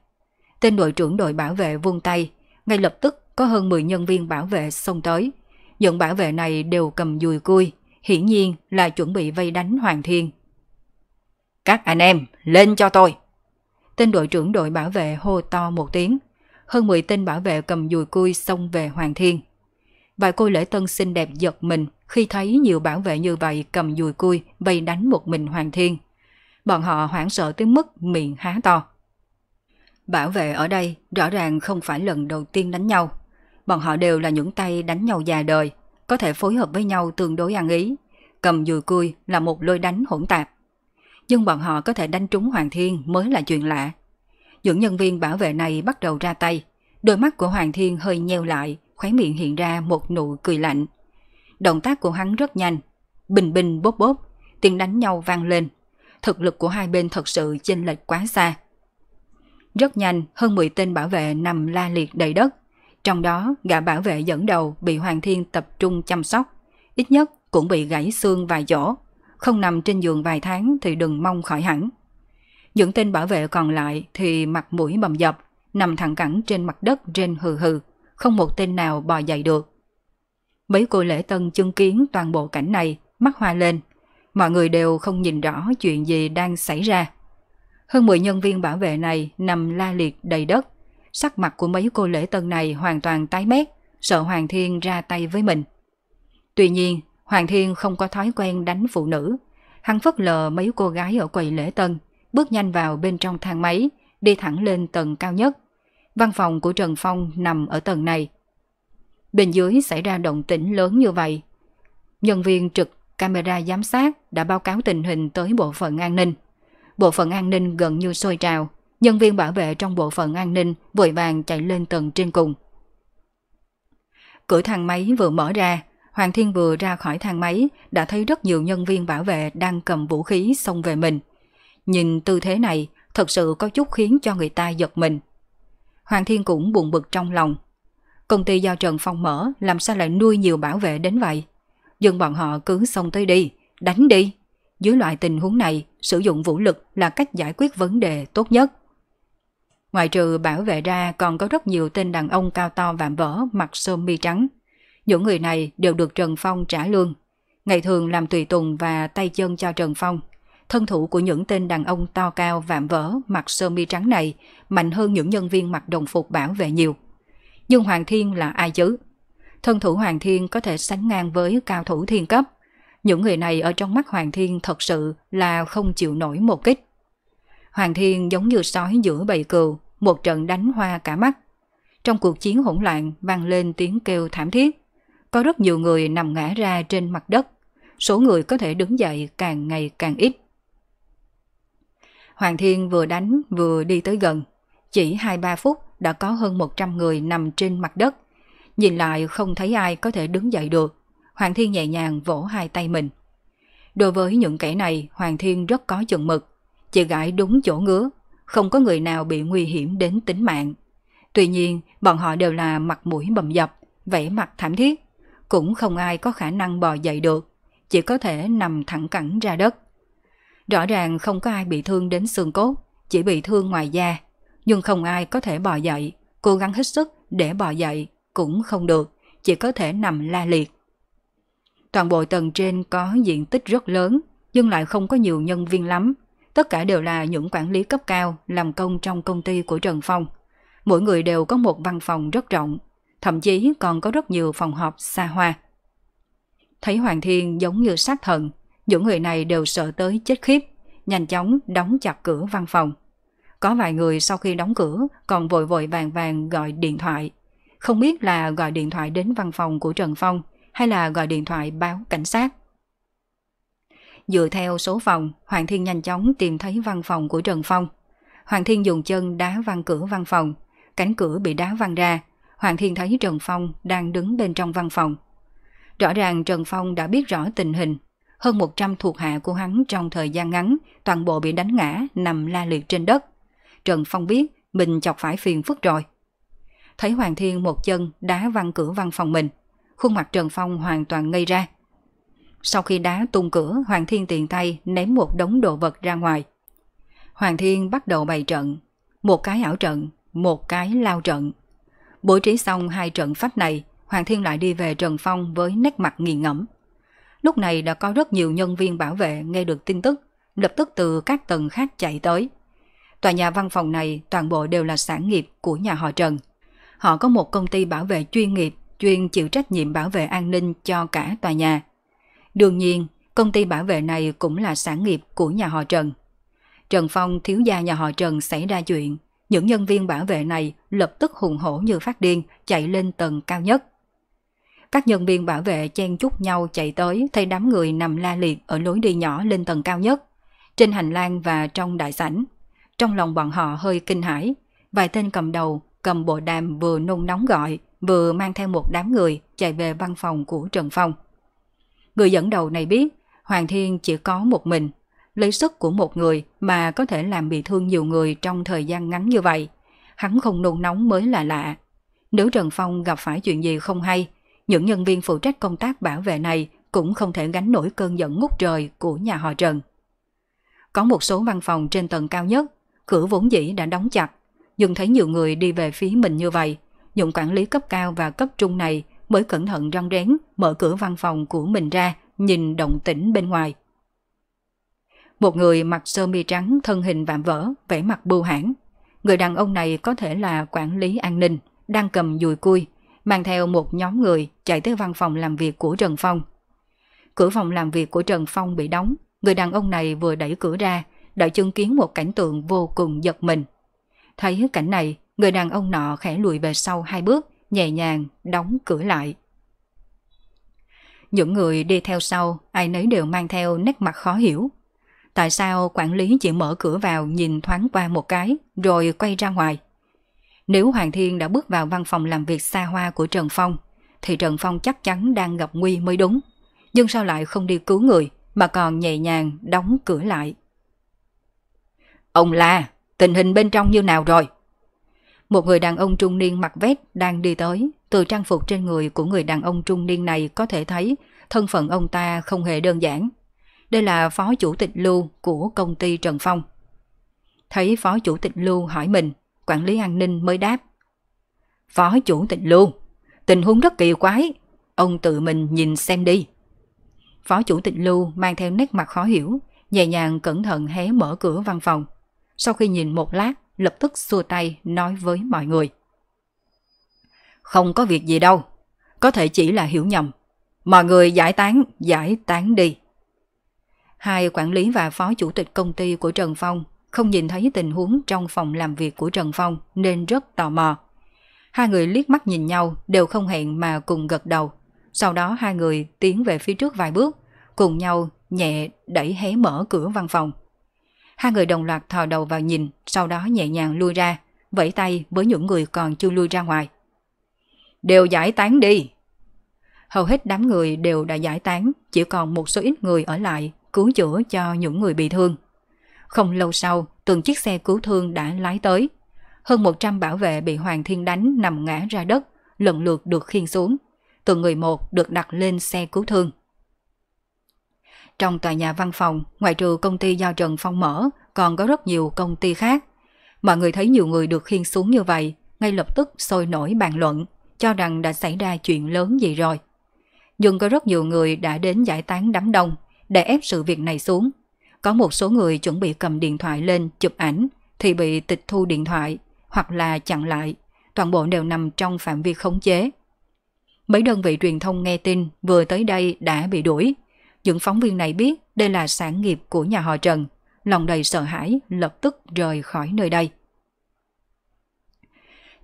[SPEAKER 1] Tên đội trưởng đội bảo vệ vung tay, ngay lập tức có hơn 10 nhân viên bảo vệ xông tới. Những bảo vệ này đều cầm dùi cui, hiển nhiên là chuẩn bị vây đánh Hoàng Thiên. Các anh em, lên cho tôi! Tên đội trưởng đội bảo vệ hô to một tiếng. Hơn 10 tên bảo vệ cầm dùi cui xông về Hoàng Thiên. Vài cô lễ tân xinh đẹp giật mình khi thấy nhiều bảo vệ như vậy cầm dùi cui vây đánh một mình Hoàng Thiên bọn họ hoảng sợ tới mức miệng há to. Bảo vệ ở đây rõ ràng không phải lần đầu tiên đánh nhau. Bọn họ đều là những tay đánh nhau già đời, có thể phối hợp với nhau tương đối ăn ý. Cầm dùi cui là một lôi đánh hỗn tạp. Nhưng bọn họ có thể đánh trúng Hoàng Thiên mới là chuyện lạ. Những nhân viên bảo vệ này bắt đầu ra tay. Đôi mắt của Hoàng Thiên hơi nheo lại, khóe miệng hiện ra một nụ cười lạnh. Động tác của hắn rất nhanh. Bình bình bốp bốp, tiếng đánh nhau vang lên thực lực của hai bên thật sự chênh lệch quá xa. Rất nhanh, hơn 10 tên bảo vệ nằm la liệt đầy đất. Trong đó, gã bảo vệ dẫn đầu bị Hoàng Thiên tập trung chăm sóc. Ít nhất cũng bị gãy xương vài chỗ. Không nằm trên giường vài tháng thì đừng mong khỏi hẳn. Những tên bảo vệ còn lại thì mặt mũi bầm dập, nằm thẳng cẳng trên mặt đất trên hừ hừ, không một tên nào bò dậy được. Mấy cô lễ tân chứng kiến toàn bộ cảnh này, mắt hoa lên, mọi người đều không nhìn rõ chuyện gì đang xảy ra. Hơn 10 nhân viên bảo vệ này nằm la liệt đầy đất. Sắc mặt của mấy cô lễ tân này hoàn toàn tái mét, sợ Hoàng Thiên ra tay với mình. Tuy nhiên, Hoàng Thiên không có thói quen đánh phụ nữ. Hắn phất lờ mấy cô gái ở quầy lễ tân, bước nhanh vào bên trong thang máy, đi thẳng lên tầng cao nhất. Văn phòng của Trần Phong nằm ở tầng này. Bên dưới xảy ra động tĩnh lớn như vậy. Nhân viên trực camera giám sát đã báo cáo tình hình tới bộ phận an ninh. Bộ phận an ninh gần như sôi trào, nhân viên bảo vệ trong bộ phận an ninh vội vàng chạy lên tầng trên cùng. Cửa thang máy vừa mở ra, Hoàng Thiên vừa ra khỏi thang máy đã thấy rất nhiều nhân viên bảo vệ đang cầm vũ khí xông về mình. Nhìn tư thế này thật sự có chút khiến cho người ta giật mình. Hoàng Thiên cũng buồn bực trong lòng. Công ty do Trần Phong mở làm sao lại nuôi nhiều bảo vệ đến vậy? dừng bọn họ cứ xông tới đi, đánh đi. Dưới loại tình huống này, sử dụng vũ lực là cách giải quyết vấn đề tốt nhất. Ngoài trừ bảo vệ ra còn có rất nhiều tên đàn ông cao to vạm vỡ mặc sơ mi trắng. Những người này đều được Trần Phong trả lương. Ngày thường làm tùy tùng và tay chân cho Trần Phong. Thân thủ của những tên đàn ông to cao vạm vỡ mặc sơ mi trắng này mạnh hơn những nhân viên mặc đồng phục bảo vệ nhiều. Nhưng Hoàng Thiên là ai chứ? thân thủ Hoàng Thiên có thể sánh ngang với cao thủ thiên cấp. Những người này ở trong mắt Hoàng Thiên thật sự là không chịu nổi một kích. Hoàng Thiên giống như sói giữa bầy cừu, một trận đánh hoa cả mắt. Trong cuộc chiến hỗn loạn vang lên tiếng kêu thảm thiết. Có rất nhiều người nằm ngã ra trên mặt đất. Số người có thể đứng dậy càng ngày càng ít. Hoàng Thiên vừa đánh vừa đi tới gần. Chỉ 2-3 phút đã có hơn 100 người nằm trên mặt đất, Nhìn lại không thấy ai có thể đứng dậy được. Hoàng Thiên nhẹ nhàng vỗ hai tay mình. Đối với những kẻ này, Hoàng Thiên rất có chừng mực. Chỉ gãi đúng chỗ ngứa, không có người nào bị nguy hiểm đến tính mạng. Tuy nhiên, bọn họ đều là mặt mũi bầm dập, vẻ mặt thảm thiết. Cũng không ai có khả năng bò dậy được, chỉ có thể nằm thẳng cẳng ra đất. Rõ ràng không có ai bị thương đến xương cốt, chỉ bị thương ngoài da. Nhưng không ai có thể bò dậy, cố gắng hết sức để bò dậy, cũng không được, chỉ có thể nằm la liệt. Toàn bộ tầng trên có diện tích rất lớn, nhưng lại không có nhiều nhân viên lắm. Tất cả đều là những quản lý cấp cao làm công trong công ty của Trần Phong. Mỗi người đều có một văn phòng rất rộng, thậm chí còn có rất nhiều phòng họp xa hoa. Thấy Hoàng Thiên giống như sát thần, những người này đều sợ tới chết khiếp, nhanh chóng đóng chặt cửa văn phòng. Có vài người sau khi đóng cửa còn vội vội vàng vàng gọi điện thoại không biết là gọi điện thoại đến văn phòng của Trần Phong hay là gọi điện thoại báo cảnh sát. Dựa theo số phòng, Hoàng Thiên nhanh chóng tìm thấy văn phòng của Trần Phong. Hoàng Thiên dùng chân đá văn cửa văn phòng, cánh cửa bị đá văn ra. Hoàng Thiên thấy Trần Phong đang đứng bên trong văn phòng. Rõ ràng Trần Phong đã biết rõ tình hình. Hơn 100 thuộc hạ của hắn trong thời gian ngắn, toàn bộ bị đánh ngã, nằm la liệt trên đất. Trần Phong biết mình chọc phải phiền phức rồi thấy Hoàng Thiên một chân đá văng cửa văn phòng mình. Khuôn mặt Trần Phong hoàn toàn ngây ra. Sau khi đá tung cửa, Hoàng Thiên tiền tay ném một đống đồ vật ra ngoài. Hoàng Thiên bắt đầu bày trận. Một cái ảo trận, một cái lao trận. Bố trí xong hai trận pháp này, Hoàng Thiên lại đi về Trần Phong với nét mặt nghiền ngẫm. Lúc này đã có rất nhiều nhân viên bảo vệ nghe được tin tức, lập tức từ các tầng khác chạy tới. Tòa nhà văn phòng này toàn bộ đều là sản nghiệp của nhà họ Trần họ có một công ty bảo vệ chuyên nghiệp chuyên chịu trách nhiệm bảo vệ an ninh cho cả tòa nhà. Đương nhiên, công ty bảo vệ này cũng là sản nghiệp của nhà họ Trần. Trần Phong thiếu gia nhà họ Trần xảy ra chuyện, những nhân viên bảo vệ này lập tức hùng hổ như phát điên chạy lên tầng cao nhất. Các nhân viên bảo vệ chen chúc nhau chạy tới thấy đám người nằm la liệt ở lối đi nhỏ lên tầng cao nhất, trên hành lang và trong đại sảnh. Trong lòng bọn họ hơi kinh hãi, vài tên cầm đầu cầm bộ đàm vừa nôn nóng gọi, vừa mang theo một đám người chạy về văn phòng của Trần Phong. Người dẫn đầu này biết, Hoàng Thiên chỉ có một mình, lấy sức của một người mà có thể làm bị thương nhiều người trong thời gian ngắn như vậy. Hắn không nôn nóng mới là lạ. Nếu Trần Phong gặp phải chuyện gì không hay, những nhân viên phụ trách công tác bảo vệ này cũng không thể gánh nổi cơn giận ngút trời của nhà họ Trần. Có một số văn phòng trên tầng cao nhất, cửa vốn dĩ đã đóng chặt, nhưng thấy nhiều người đi về phía mình như vậy, những quản lý cấp cao và cấp trung này mới cẩn thận răng rén mở cửa văn phòng của mình ra, nhìn động tĩnh bên ngoài. Một người mặc sơ mi trắng, thân hình vạm vỡ, vẻ mặt bưu hãn. Người đàn ông này có thể là quản lý an ninh, đang cầm dùi cui, mang theo một nhóm người chạy tới văn phòng làm việc của Trần Phong. Cửa phòng làm việc của Trần Phong bị đóng, người đàn ông này vừa đẩy cửa ra, đã chứng kiến một cảnh tượng vô cùng giật mình. Thấy cảnh này, người đàn ông nọ khẽ lùi về sau hai bước, nhẹ nhàng đóng cửa lại. Những người đi theo sau, ai nấy đều mang theo nét mặt khó hiểu. Tại sao quản lý chỉ mở cửa vào nhìn thoáng qua một cái, rồi quay ra ngoài? Nếu Hoàng Thiên đã bước vào văn phòng làm việc xa hoa của Trần Phong, thì Trần Phong chắc chắn đang gặp nguy mới đúng. Nhưng sao lại không đi cứu người, mà còn nhẹ nhàng đóng cửa lại? Ông La! Tình hình bên trong như nào rồi? Một người đàn ông trung niên mặc vét đang đi tới, từ trang phục trên người của người đàn ông trung niên này có thể thấy thân phận ông ta không hề đơn giản. Đây là phó chủ tịch Lưu của công ty Trần Phong. Thấy phó chủ tịch Lưu hỏi mình, quản lý an ninh mới đáp. Phó chủ tịch Lưu, tình huống rất kỳ quái, ông tự mình nhìn xem đi. Phó chủ tịch Lưu mang theo nét mặt khó hiểu, nhẹ nhàng cẩn thận hé mở cửa văn phòng, sau khi nhìn một lát, lập tức xua tay nói với mọi người. Không có việc gì đâu, có thể chỉ là hiểu nhầm. Mọi người giải tán, giải tán đi. Hai quản lý và phó chủ tịch công ty của Trần Phong không nhìn thấy tình huống trong phòng làm việc của Trần Phong nên rất tò mò. Hai người liếc mắt nhìn nhau đều không hẹn mà cùng gật đầu. Sau đó hai người tiến về phía trước vài bước, cùng nhau nhẹ đẩy hé mở cửa văn phòng. Hai người đồng loạt thò đầu vào nhìn, sau đó nhẹ nhàng lui ra, vẫy tay với những người còn chưa lui ra ngoài. Đều giải tán đi! Hầu hết đám người đều đã giải tán, chỉ còn một số ít người ở lại cứu chữa cho những người bị thương. Không lâu sau, từng chiếc xe cứu thương đã lái tới. Hơn 100 bảo vệ bị Hoàng Thiên đánh nằm ngã ra đất, lần lượt được khiên xuống. Từng người một được đặt lên xe cứu thương trong tòa nhà văn phòng, ngoài trừ công ty do Trần Phong mở, còn có rất nhiều công ty khác. Mọi người thấy nhiều người được khiên xuống như vậy, ngay lập tức sôi nổi bàn luận, cho rằng đã xảy ra chuyện lớn gì rồi. Nhưng có rất nhiều người đã đến giải tán đám đông để ép sự việc này xuống. Có một số người chuẩn bị cầm điện thoại lên chụp ảnh thì bị tịch thu điện thoại hoặc là chặn lại. Toàn bộ đều nằm trong phạm vi khống chế. Mấy đơn vị truyền thông nghe tin vừa tới đây đã bị đuổi, những phóng viên này biết đây là sản nghiệp của nhà họ Trần, lòng đầy sợ hãi lập tức rời khỏi nơi đây.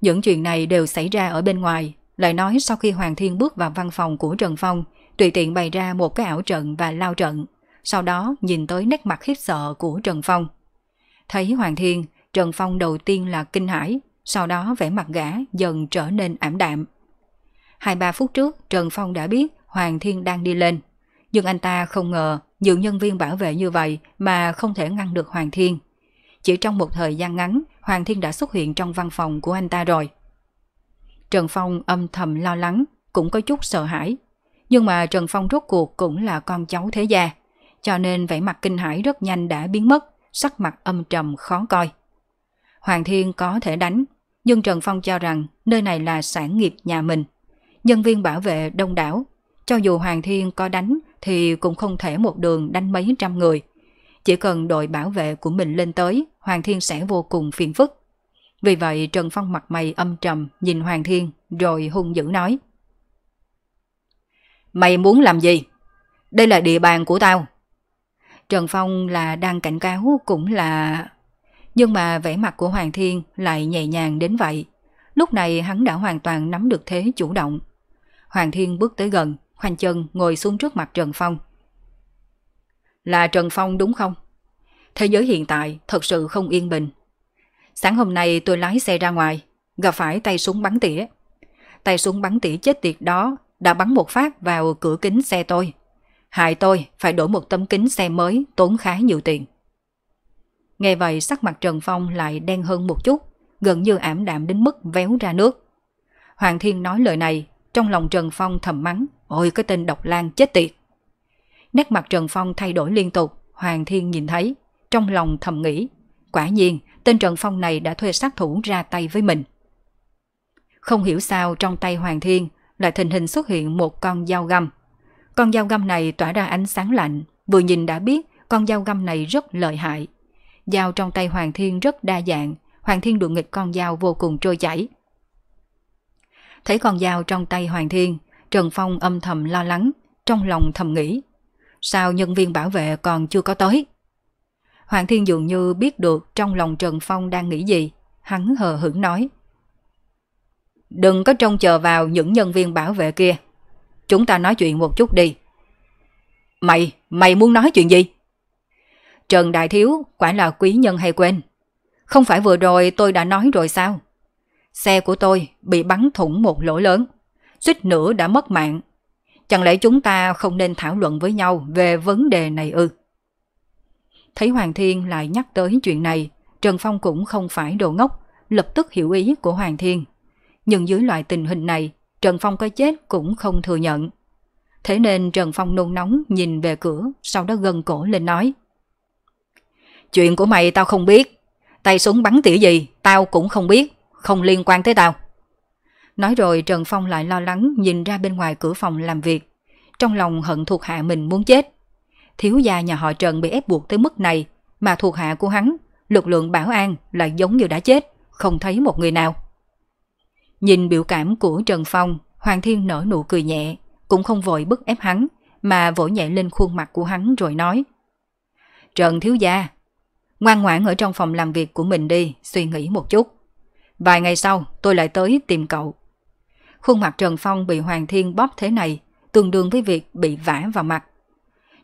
[SPEAKER 1] Những chuyện này đều xảy ra ở bên ngoài, lại nói sau khi Hoàng Thiên bước vào văn phòng của Trần Phong, tùy tiện bày ra một cái ảo trận và lao trận, sau đó nhìn tới nét mặt khiếp sợ của Trần Phong. Thấy Hoàng Thiên, Trần Phong đầu tiên là kinh hãi, sau đó vẻ mặt gã dần trở nên ảm đạm. Hai ba phút trước, Trần Phong đã biết Hoàng Thiên đang đi lên nhưng anh ta không ngờ những nhân viên bảo vệ như vậy mà không thể ngăn được Hoàng Thiên. Chỉ trong một thời gian ngắn, Hoàng Thiên đã xuất hiện trong văn phòng của anh ta rồi. Trần Phong âm thầm lo lắng, cũng có chút sợ hãi. Nhưng mà Trần Phong rốt cuộc cũng là con cháu thế gia, cho nên vẻ mặt kinh hãi rất nhanh đã biến mất, sắc mặt âm trầm khó coi. Hoàng Thiên có thể đánh, nhưng Trần Phong cho rằng nơi này là sản nghiệp nhà mình. Nhân viên bảo vệ đông đảo, cho dù Hoàng Thiên có đánh thì cũng không thể một đường đánh mấy trăm người. Chỉ cần đội bảo vệ của mình lên tới, Hoàng Thiên sẽ vô cùng phiền phức. Vì vậy Trần Phong mặt mày âm trầm nhìn Hoàng Thiên rồi hung dữ nói. Mày muốn làm gì? Đây là địa bàn của tao. Trần Phong là đang cảnh cáo cũng là... Nhưng mà vẻ mặt của Hoàng Thiên lại nhẹ nhàng đến vậy. Lúc này hắn đã hoàn toàn nắm được thế chủ động. Hoàng Thiên bước tới gần, Khoanh chân ngồi xuống trước mặt Trần Phong. Là Trần Phong đúng không? Thế giới hiện tại thật sự không yên bình. Sáng hôm nay tôi lái xe ra ngoài, gặp phải tay súng bắn tỉa. Tay súng bắn tỉa chết tiệt đó đã bắn một phát vào cửa kính xe tôi. Hại tôi phải đổi một tấm kính xe mới tốn khá nhiều tiền. Nghe vậy sắc mặt Trần Phong lại đen hơn một chút, gần như ảm đạm đến mức véo ra nước. Hoàng Thiên nói lời này, trong lòng Trần Phong thầm mắng, Ôi cái tên độc lan chết tiệt. Nét mặt Trần Phong thay đổi liên tục, Hoàng Thiên nhìn thấy, trong lòng thầm nghĩ. Quả nhiên, tên Trần Phong này đã thuê sát thủ ra tay với mình. Không hiểu sao trong tay Hoàng Thiên lại thình hình xuất hiện một con dao găm. Con dao găm này tỏa ra ánh sáng lạnh, vừa nhìn đã biết con dao găm này rất lợi hại. Dao trong tay Hoàng Thiên rất đa dạng, Hoàng Thiên đùa nghịch con dao vô cùng trôi chảy. Thấy con dao trong tay Hoàng Thiên, Trần Phong âm thầm lo lắng, trong lòng thầm nghĩ. Sao nhân viên bảo vệ còn chưa có tới? Hoàng Thiên dường như biết được trong lòng Trần Phong đang nghĩ gì, hắn hờ hững nói. Đừng có trông chờ vào những nhân viên bảo vệ kia. Chúng ta nói chuyện một chút đi. Mày, mày muốn nói chuyện gì? Trần Đại Thiếu quả là quý nhân hay quên. Không phải vừa rồi tôi đã nói rồi sao? Xe của tôi bị bắn thủng một lỗ lớn suýt nữa đã mất mạng. Chẳng lẽ chúng ta không nên thảo luận với nhau về vấn đề này ư? Thấy Hoàng Thiên lại nhắc tới chuyện này, Trần Phong cũng không phải đồ ngốc, lập tức hiểu ý của Hoàng Thiên. Nhưng dưới loại tình hình này, Trần Phong có chết cũng không thừa nhận. Thế nên Trần Phong nôn nóng nhìn về cửa, sau đó gần cổ lên nói. Chuyện của mày tao không biết, tay súng bắn tỉa gì tao cũng không biết, không liên quan tới tao. Nói rồi Trần Phong lại lo lắng nhìn ra bên ngoài cửa phòng làm việc. Trong lòng hận thuộc hạ mình muốn chết. Thiếu gia nhà họ Trần bị ép buộc tới mức này, mà thuộc hạ của hắn, lực lượng bảo an lại giống như đã chết, không thấy một người nào. Nhìn biểu cảm của Trần Phong, Hoàng Thiên nở nụ cười nhẹ, cũng không vội bức ép hắn, mà vỗ nhẹ lên khuôn mặt của hắn rồi nói. Trần Thiếu Gia, ngoan ngoãn ở trong phòng làm việc của mình đi, suy nghĩ một chút. Vài ngày sau, tôi lại tới tìm cậu. Khuôn mặt Trần Phong bị Hoàng Thiên bóp thế này, tương đương với việc bị vả vào mặt.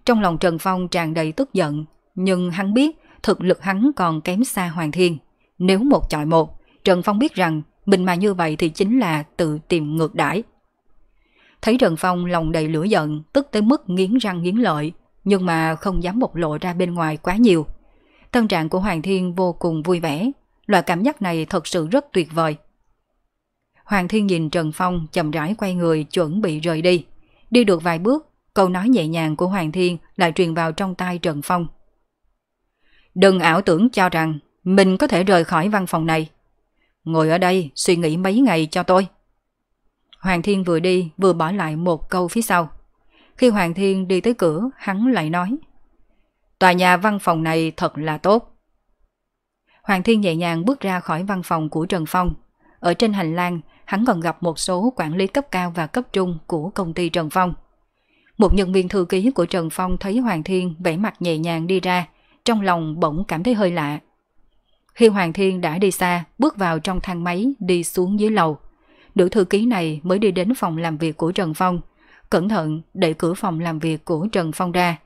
[SPEAKER 1] Trong lòng Trần Phong tràn đầy tức giận, nhưng hắn biết thực lực hắn còn kém xa Hoàng Thiên. Nếu một chọi một, Trần Phong biết rằng mình mà như vậy thì chính là tự tìm ngược đãi. Thấy Trần Phong lòng đầy lửa giận, tức tới mức nghiến răng nghiến lợi, nhưng mà không dám bộc lộ ra bên ngoài quá nhiều. Tâm trạng của Hoàng Thiên vô cùng vui vẻ, loại cảm giác này thật sự rất tuyệt vời. Hoàng Thiên nhìn Trần Phong chậm rãi quay người chuẩn bị rời đi. Đi được vài bước, câu nói nhẹ nhàng của Hoàng Thiên lại truyền vào trong tai Trần Phong. Đừng ảo tưởng cho rằng mình có thể rời khỏi văn phòng này. Ngồi ở đây suy nghĩ mấy ngày cho tôi. Hoàng Thiên vừa đi vừa bỏ lại một câu phía sau. Khi Hoàng Thiên đi tới cửa, hắn lại nói. Tòa nhà văn phòng này thật là tốt. Hoàng Thiên nhẹ nhàng bước ra khỏi văn phòng của Trần Phong. Ở trên hành lang, hắn còn gặp một số quản lý cấp cao và cấp trung của công ty Trần Phong. Một nhân viên thư ký của Trần Phong thấy Hoàng Thiên vẻ mặt nhẹ nhàng đi ra, trong lòng bỗng cảm thấy hơi lạ. Khi Hoàng Thiên đã đi xa, bước vào trong thang máy đi xuống dưới lầu. Nữ thư ký này mới đi đến phòng làm việc của Trần Phong, cẩn thận đẩy cửa phòng làm việc của Trần Phong ra.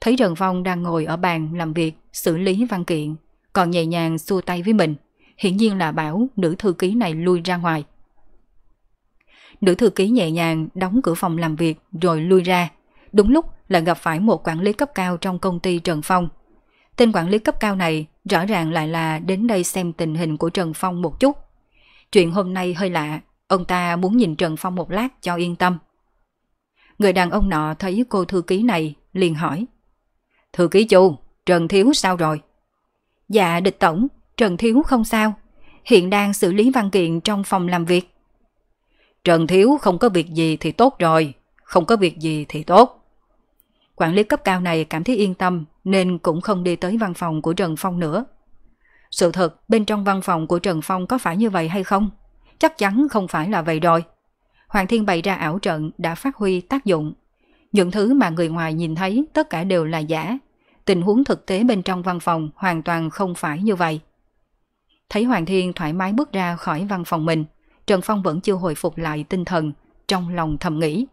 [SPEAKER 1] Thấy Trần Phong đang ngồi ở bàn làm việc xử lý văn kiện, còn nhẹ nhàng xua tay với mình. Hiển nhiên là bảo nữ thư ký này lui ra ngoài. Nữ thư ký nhẹ nhàng đóng cửa phòng làm việc rồi lui ra. Đúng lúc là gặp phải một quản lý cấp cao trong công ty Trần Phong. Tên quản lý cấp cao này rõ ràng lại là đến đây xem tình hình của Trần Phong một chút. Chuyện hôm nay hơi lạ, ông ta muốn nhìn Trần Phong một lát cho yên tâm. Người đàn ông nọ thấy cô thư ký này liền hỏi. Thư ký chu, Trần Thiếu sao rồi? Dạ địch tổng, Trần Thiếu không sao. Hiện đang xử lý văn kiện trong phòng làm việc. Trần Thiếu không có việc gì thì tốt rồi, không có việc gì thì tốt. Quản lý cấp cao này cảm thấy yên tâm nên cũng không đi tới văn phòng của Trần Phong nữa. Sự thật, bên trong văn phòng của Trần Phong có phải như vậy hay không? Chắc chắn không phải là vậy rồi. Hoàng Thiên bày ra ảo trận đã phát huy tác dụng. Những thứ mà người ngoài nhìn thấy tất cả đều là giả. Tình huống thực tế bên trong văn phòng hoàn toàn không phải như vậy. Thấy Hoàng Thiên thoải mái bước ra khỏi văn phòng mình, Trần Phong vẫn chưa hồi phục lại tinh thần, trong lòng thầm nghĩ.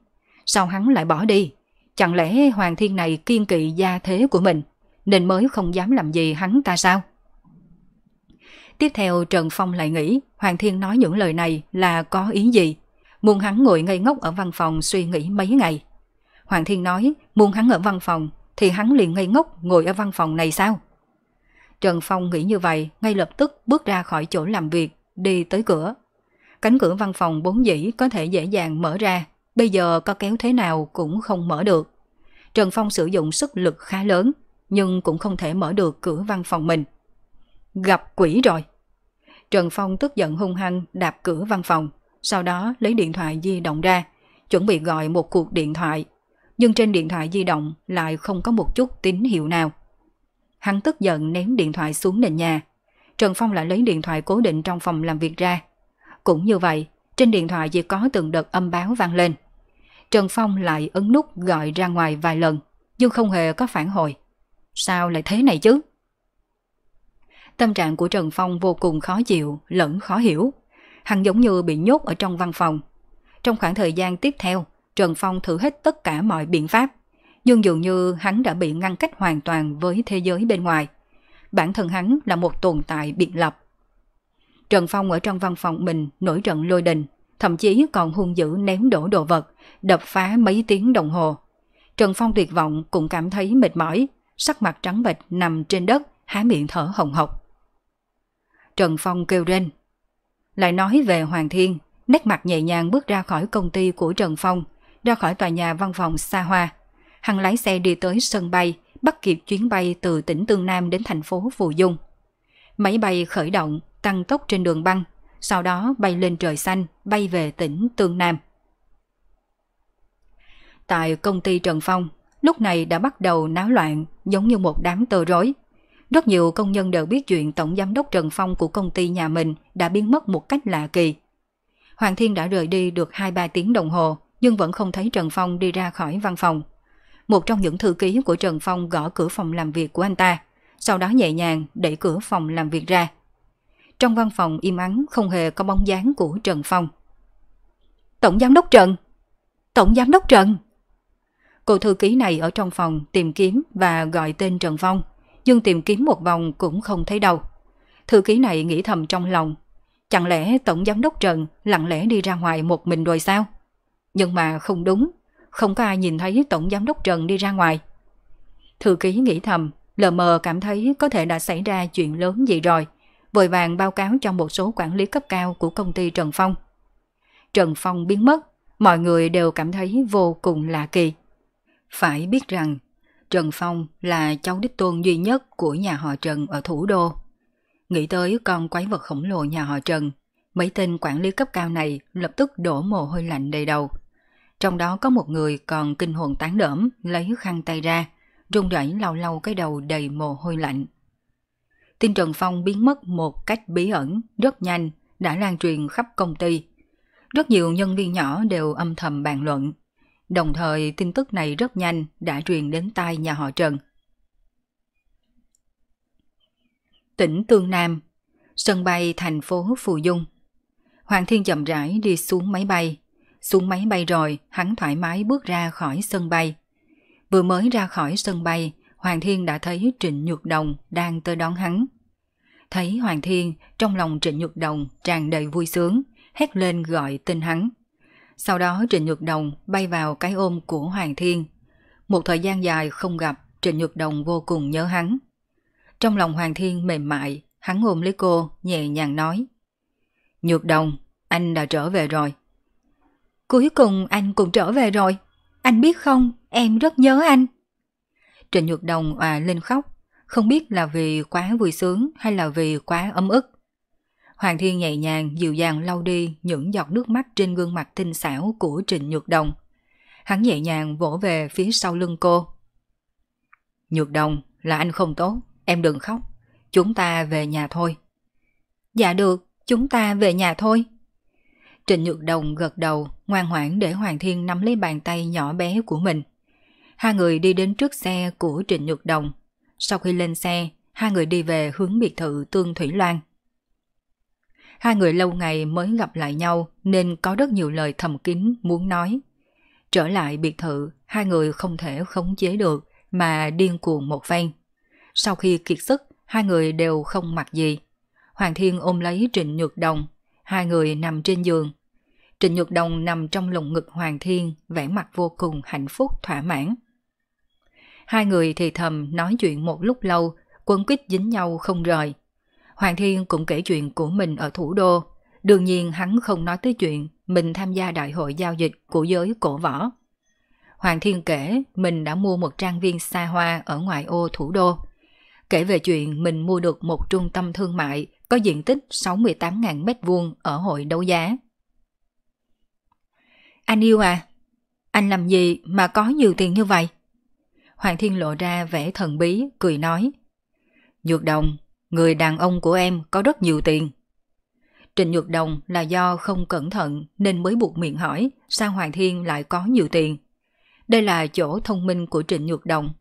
[SPEAKER 1] Sao hắn lại bỏ đi? Chẳng lẽ Hoàng Thiên này kiên kỵ gia thế của mình, nên mới không dám làm gì hắn ta sao? Tiếp theo Trần Phong lại nghĩ Hoàng Thiên nói những lời này là có ý gì. Muốn hắn ngồi ngây ngốc ở văn phòng suy nghĩ mấy ngày. Hoàng Thiên nói muốn hắn ở văn phòng thì hắn liền ngây ngốc ngồi ở văn phòng này sao? Trần Phong nghĩ như vậy ngay lập tức bước ra khỏi chỗ làm việc, đi tới cửa, Cánh cửa văn phòng bốn dĩ có thể dễ dàng mở ra, bây giờ có kéo thế nào cũng không mở được. Trần Phong sử dụng sức lực khá lớn, nhưng cũng không thể mở được cửa văn phòng mình. Gặp quỷ rồi. Trần Phong tức giận hung hăng đạp cửa văn phòng, sau đó lấy điện thoại di động ra, chuẩn bị gọi một cuộc điện thoại. Nhưng trên điện thoại di động lại không có một chút tín hiệu nào. Hắn tức giận ném điện thoại xuống nền nhà. Trần Phong lại lấy điện thoại cố định trong phòng làm việc ra, cũng như vậy, trên điện thoại chỉ có từng đợt âm báo vang lên. Trần Phong lại ấn nút gọi ra ngoài vài lần, nhưng không hề có phản hồi. Sao lại thế này chứ? Tâm trạng của Trần Phong vô cùng khó chịu, lẫn khó hiểu. Hắn giống như bị nhốt ở trong văn phòng. Trong khoảng thời gian tiếp theo, Trần Phong thử hết tất cả mọi biện pháp. Nhưng dường như hắn đã bị ngăn cách hoàn toàn với thế giới bên ngoài. Bản thân hắn là một tồn tại biệt lập, Trần Phong ở trong văn phòng mình nổi trận lôi đình, thậm chí còn hung dữ ném đổ đồ vật, đập phá mấy tiếng đồng hồ. Trần Phong tuyệt vọng cũng cảm thấy mệt mỏi, sắc mặt trắng bệch nằm trên đất, há miệng thở hồng hộc. Trần Phong kêu lên. Lại nói về Hoàng Thiên, nét mặt nhẹ nhàng bước ra khỏi công ty của Trần Phong, ra khỏi tòa nhà văn phòng xa hoa. Hắn lái xe đi tới sân bay, bắt kịp chuyến bay từ tỉnh Tương Nam đến thành phố Phù Dung. Máy bay khởi động, tăng tốc trên đường băng, sau đó bay lên trời xanh, bay về tỉnh Tương Nam. Tại công ty Trần Phong, lúc này đã bắt đầu náo loạn giống như một đám tơ rối. Rất nhiều công nhân đều biết chuyện tổng giám đốc Trần Phong của công ty nhà mình đã biến mất một cách lạ kỳ. Hoàng Thiên đã rời đi được 2-3 tiếng đồng hồ, nhưng vẫn không thấy Trần Phong đi ra khỏi văn phòng. Một trong những thư ký của Trần Phong gõ cửa phòng làm việc của anh ta, sau đó nhẹ nhàng đẩy cửa phòng làm việc ra. Trong văn phòng im ắng không hề có bóng dáng của Trần Phong. Tổng giám đốc Trần! Tổng giám đốc Trần! Cô thư ký này ở trong phòng tìm kiếm và gọi tên Trần Phong, nhưng tìm kiếm một vòng cũng không thấy đâu. Thư ký này nghĩ thầm trong lòng, chẳng lẽ Tổng giám đốc Trần lặng lẽ đi ra ngoài một mình rồi sao? Nhưng mà không đúng, không có ai nhìn thấy Tổng giám đốc Trần đi ra ngoài. Thư ký nghĩ thầm, lờ mờ cảm thấy có thể đã xảy ra chuyện lớn gì rồi, vội vàng báo cáo cho một số quản lý cấp cao của công ty Trần Phong. Trần Phong biến mất, mọi người đều cảm thấy vô cùng lạ kỳ. Phải biết rằng, Trần Phong là cháu đích tôn duy nhất của nhà họ Trần ở thủ đô. Nghĩ tới con quái vật khổng lồ nhà họ Trần, mấy tên quản lý cấp cao này lập tức đổ mồ hôi lạnh đầy đầu. Trong đó có một người còn kinh hồn tán đỡm lấy khăn tay ra, run rẩy lau lau cái đầu đầy mồ hôi lạnh tin Trần Phong biến mất một cách bí ẩn, rất nhanh, đã lan truyền khắp công ty. Rất nhiều nhân viên nhỏ đều âm thầm bàn luận. Đồng thời tin tức này rất nhanh đã truyền đến tai nhà họ Trần. Tỉnh Tương Nam, sân bay thành phố Phù Dung. Hoàng Thiên chậm rãi đi xuống máy bay. Xuống máy bay rồi, hắn thoải mái bước ra khỏi sân bay. Vừa mới ra khỏi sân bay, Hoàng Thiên đã thấy Trịnh Nhược Đồng đang tới đón hắn. Thấy Hoàng Thiên, trong lòng Trịnh Nhược Đồng tràn đầy vui sướng, hét lên gọi tên hắn. Sau đó Trịnh Nhược Đồng bay vào cái ôm của Hoàng Thiên. Một thời gian dài không gặp, Trịnh Nhược Đồng vô cùng nhớ hắn. Trong lòng Hoàng Thiên mềm mại, hắn ôm lấy cô, nhẹ nhàng nói. Nhược Đồng, anh đã trở về rồi. Cuối cùng anh cũng trở về rồi. Anh biết không, em rất nhớ anh. Trịnh Nhược Đồng à lên khóc, không biết là vì quá vui sướng hay là vì quá ấm ức. Hoàng Thiên nhẹ nhàng dịu dàng lau đi những giọt nước mắt trên gương mặt tinh xảo của Trịnh Nhược Đồng. Hắn nhẹ nhàng vỗ về phía sau lưng cô. Nhược Đồng, là anh không tốt, em đừng khóc, chúng ta về nhà thôi. Dạ được, chúng ta về nhà thôi. Trịnh Nhược Đồng gật đầu, ngoan ngoãn để Hoàng Thiên nắm lấy bàn tay nhỏ bé của mình. Hai người đi đến trước xe của Trịnh Nhược Đồng. Sau khi lên xe, hai người đi về hướng biệt thự Tương Thủy Loan. Hai người lâu ngày mới gặp lại nhau nên có rất nhiều lời thầm kín muốn nói. Trở lại biệt thự, hai người không thể khống chế được mà điên cuồng một phen. Sau khi kiệt sức, hai người đều không mặc gì. Hoàng Thiên ôm lấy Trịnh Nhược Đồng, hai người nằm trên giường. Trịnh Nhược Đồng nằm trong lồng ngực Hoàng Thiên, vẻ mặt vô cùng hạnh phúc thỏa mãn. Hai người thì thầm nói chuyện một lúc lâu, quấn quýt dính nhau không rời. Hoàng Thiên cũng kể chuyện của mình ở thủ đô. Đương nhiên hắn không nói tới chuyện mình tham gia đại hội giao dịch của giới cổ võ. Hoàng Thiên kể mình đã mua một trang viên xa hoa ở ngoại ô thủ đô. Kể về chuyện mình mua được một trung tâm thương mại có diện tích 68.000 m2 ở hội đấu giá. Anh yêu à, anh làm gì mà có nhiều tiền như vậy? Hoàng Thiên lộ ra vẻ thần bí, cười nói. Nhược đồng, người đàn ông của em có rất nhiều tiền. Trịnh Nhược Đồng là do không cẩn thận nên mới buộc miệng hỏi sao Hoàng Thiên lại có nhiều tiền. Đây là chỗ thông minh của Trịnh Nhược Đồng.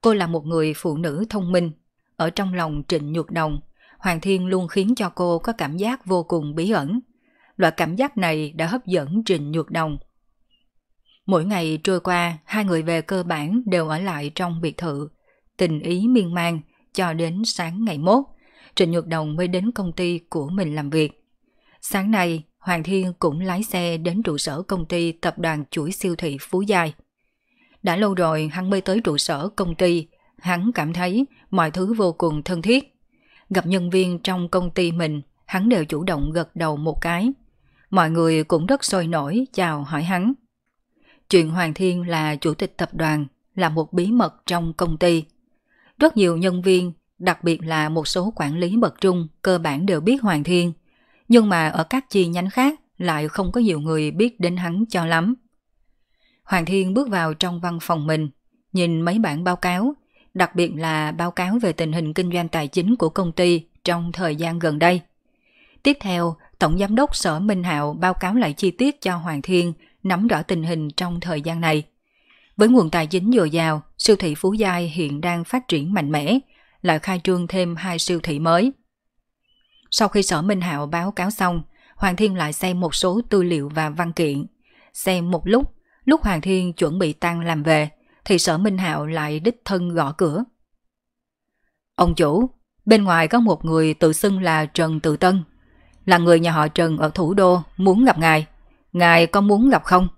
[SPEAKER 1] Cô là một người phụ nữ thông minh. Ở trong lòng Trịnh Nhược Đồng, Hoàng Thiên luôn khiến cho cô có cảm giác vô cùng bí ẩn. Loại cảm giác này đã hấp dẫn Trịnh Nhược Đồng – Mỗi ngày trôi qua, hai người về cơ bản đều ở lại trong biệt thự. Tình ý miên man cho đến sáng ngày mốt, Trịnh Nhược Đồng mới đến công ty của mình làm việc. Sáng nay, Hoàng Thiên cũng lái xe đến trụ sở công ty tập đoàn chuỗi siêu thị Phú Giai. Đã lâu rồi hắn mới tới trụ sở công ty, hắn cảm thấy mọi thứ vô cùng thân thiết. Gặp nhân viên trong công ty mình, hắn đều chủ động gật đầu một cái. Mọi người cũng rất sôi nổi chào hỏi hắn. Chuyện Hoàng Thiên là chủ tịch tập đoàn là một bí mật trong công ty. Rất nhiều nhân viên, đặc biệt là một số quản lý bậc trung cơ bản đều biết Hoàng Thiên, nhưng mà ở các chi nhánh khác lại không có nhiều người biết đến hắn cho lắm. Hoàng Thiên bước vào trong văn phòng mình, nhìn mấy bản báo cáo, đặc biệt là báo cáo về tình hình kinh doanh tài chính của công ty trong thời gian gần đây. Tiếp theo, Tổng Giám đốc Sở Minh Hạo báo cáo lại chi tiết cho Hoàng Thiên – nắm rõ tình hình trong thời gian này. Với nguồn tài chính dồi dào, siêu thị Phú Giai hiện đang phát triển mạnh mẽ, lại khai trương thêm hai siêu thị mới. Sau khi Sở Minh Hạo báo cáo xong, Hoàng Thiên lại xem một số tư liệu và văn kiện. Xem một lúc, lúc Hoàng Thiên chuẩn bị tăng làm về, thì Sở Minh Hạo lại đích thân gõ cửa. Ông chủ, bên ngoài có một người tự xưng là Trần Tự Tân, là người nhà họ Trần ở thủ đô muốn gặp ngài. Ngài có muốn gặp không?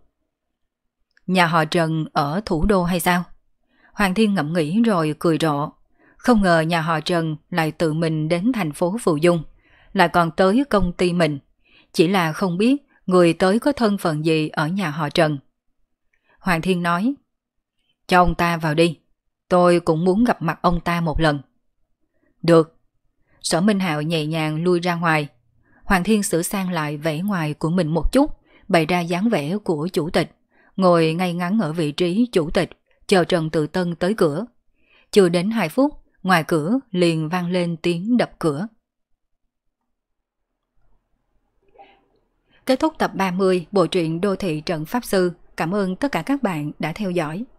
[SPEAKER 1] Nhà họ Trần ở thủ đô hay sao? Hoàng Thiên ngẫm nghĩ rồi cười rộ. Không ngờ nhà họ Trần lại tự mình đến thành phố Phù Dung, lại còn tới công ty mình. Chỉ là không biết người tới có thân phận gì ở nhà họ Trần. Hoàng Thiên nói, cho ông ta vào đi, tôi cũng muốn gặp mặt ông ta một lần. Được. Sở Minh Hạo nhẹ nhàng lui ra ngoài. Hoàng Thiên sửa sang lại vẻ ngoài của mình một chút, bày ra dáng vẻ của chủ tịch, ngồi ngay ngắn ở vị trí chủ tịch, chờ Trần Tự Tân tới cửa. Chưa đến 2 phút, ngoài cửa liền vang lên tiếng đập cửa. Kết thúc tập 30 bộ truyện Đô thị Trận Pháp Sư. Cảm ơn tất cả các bạn đã theo dõi.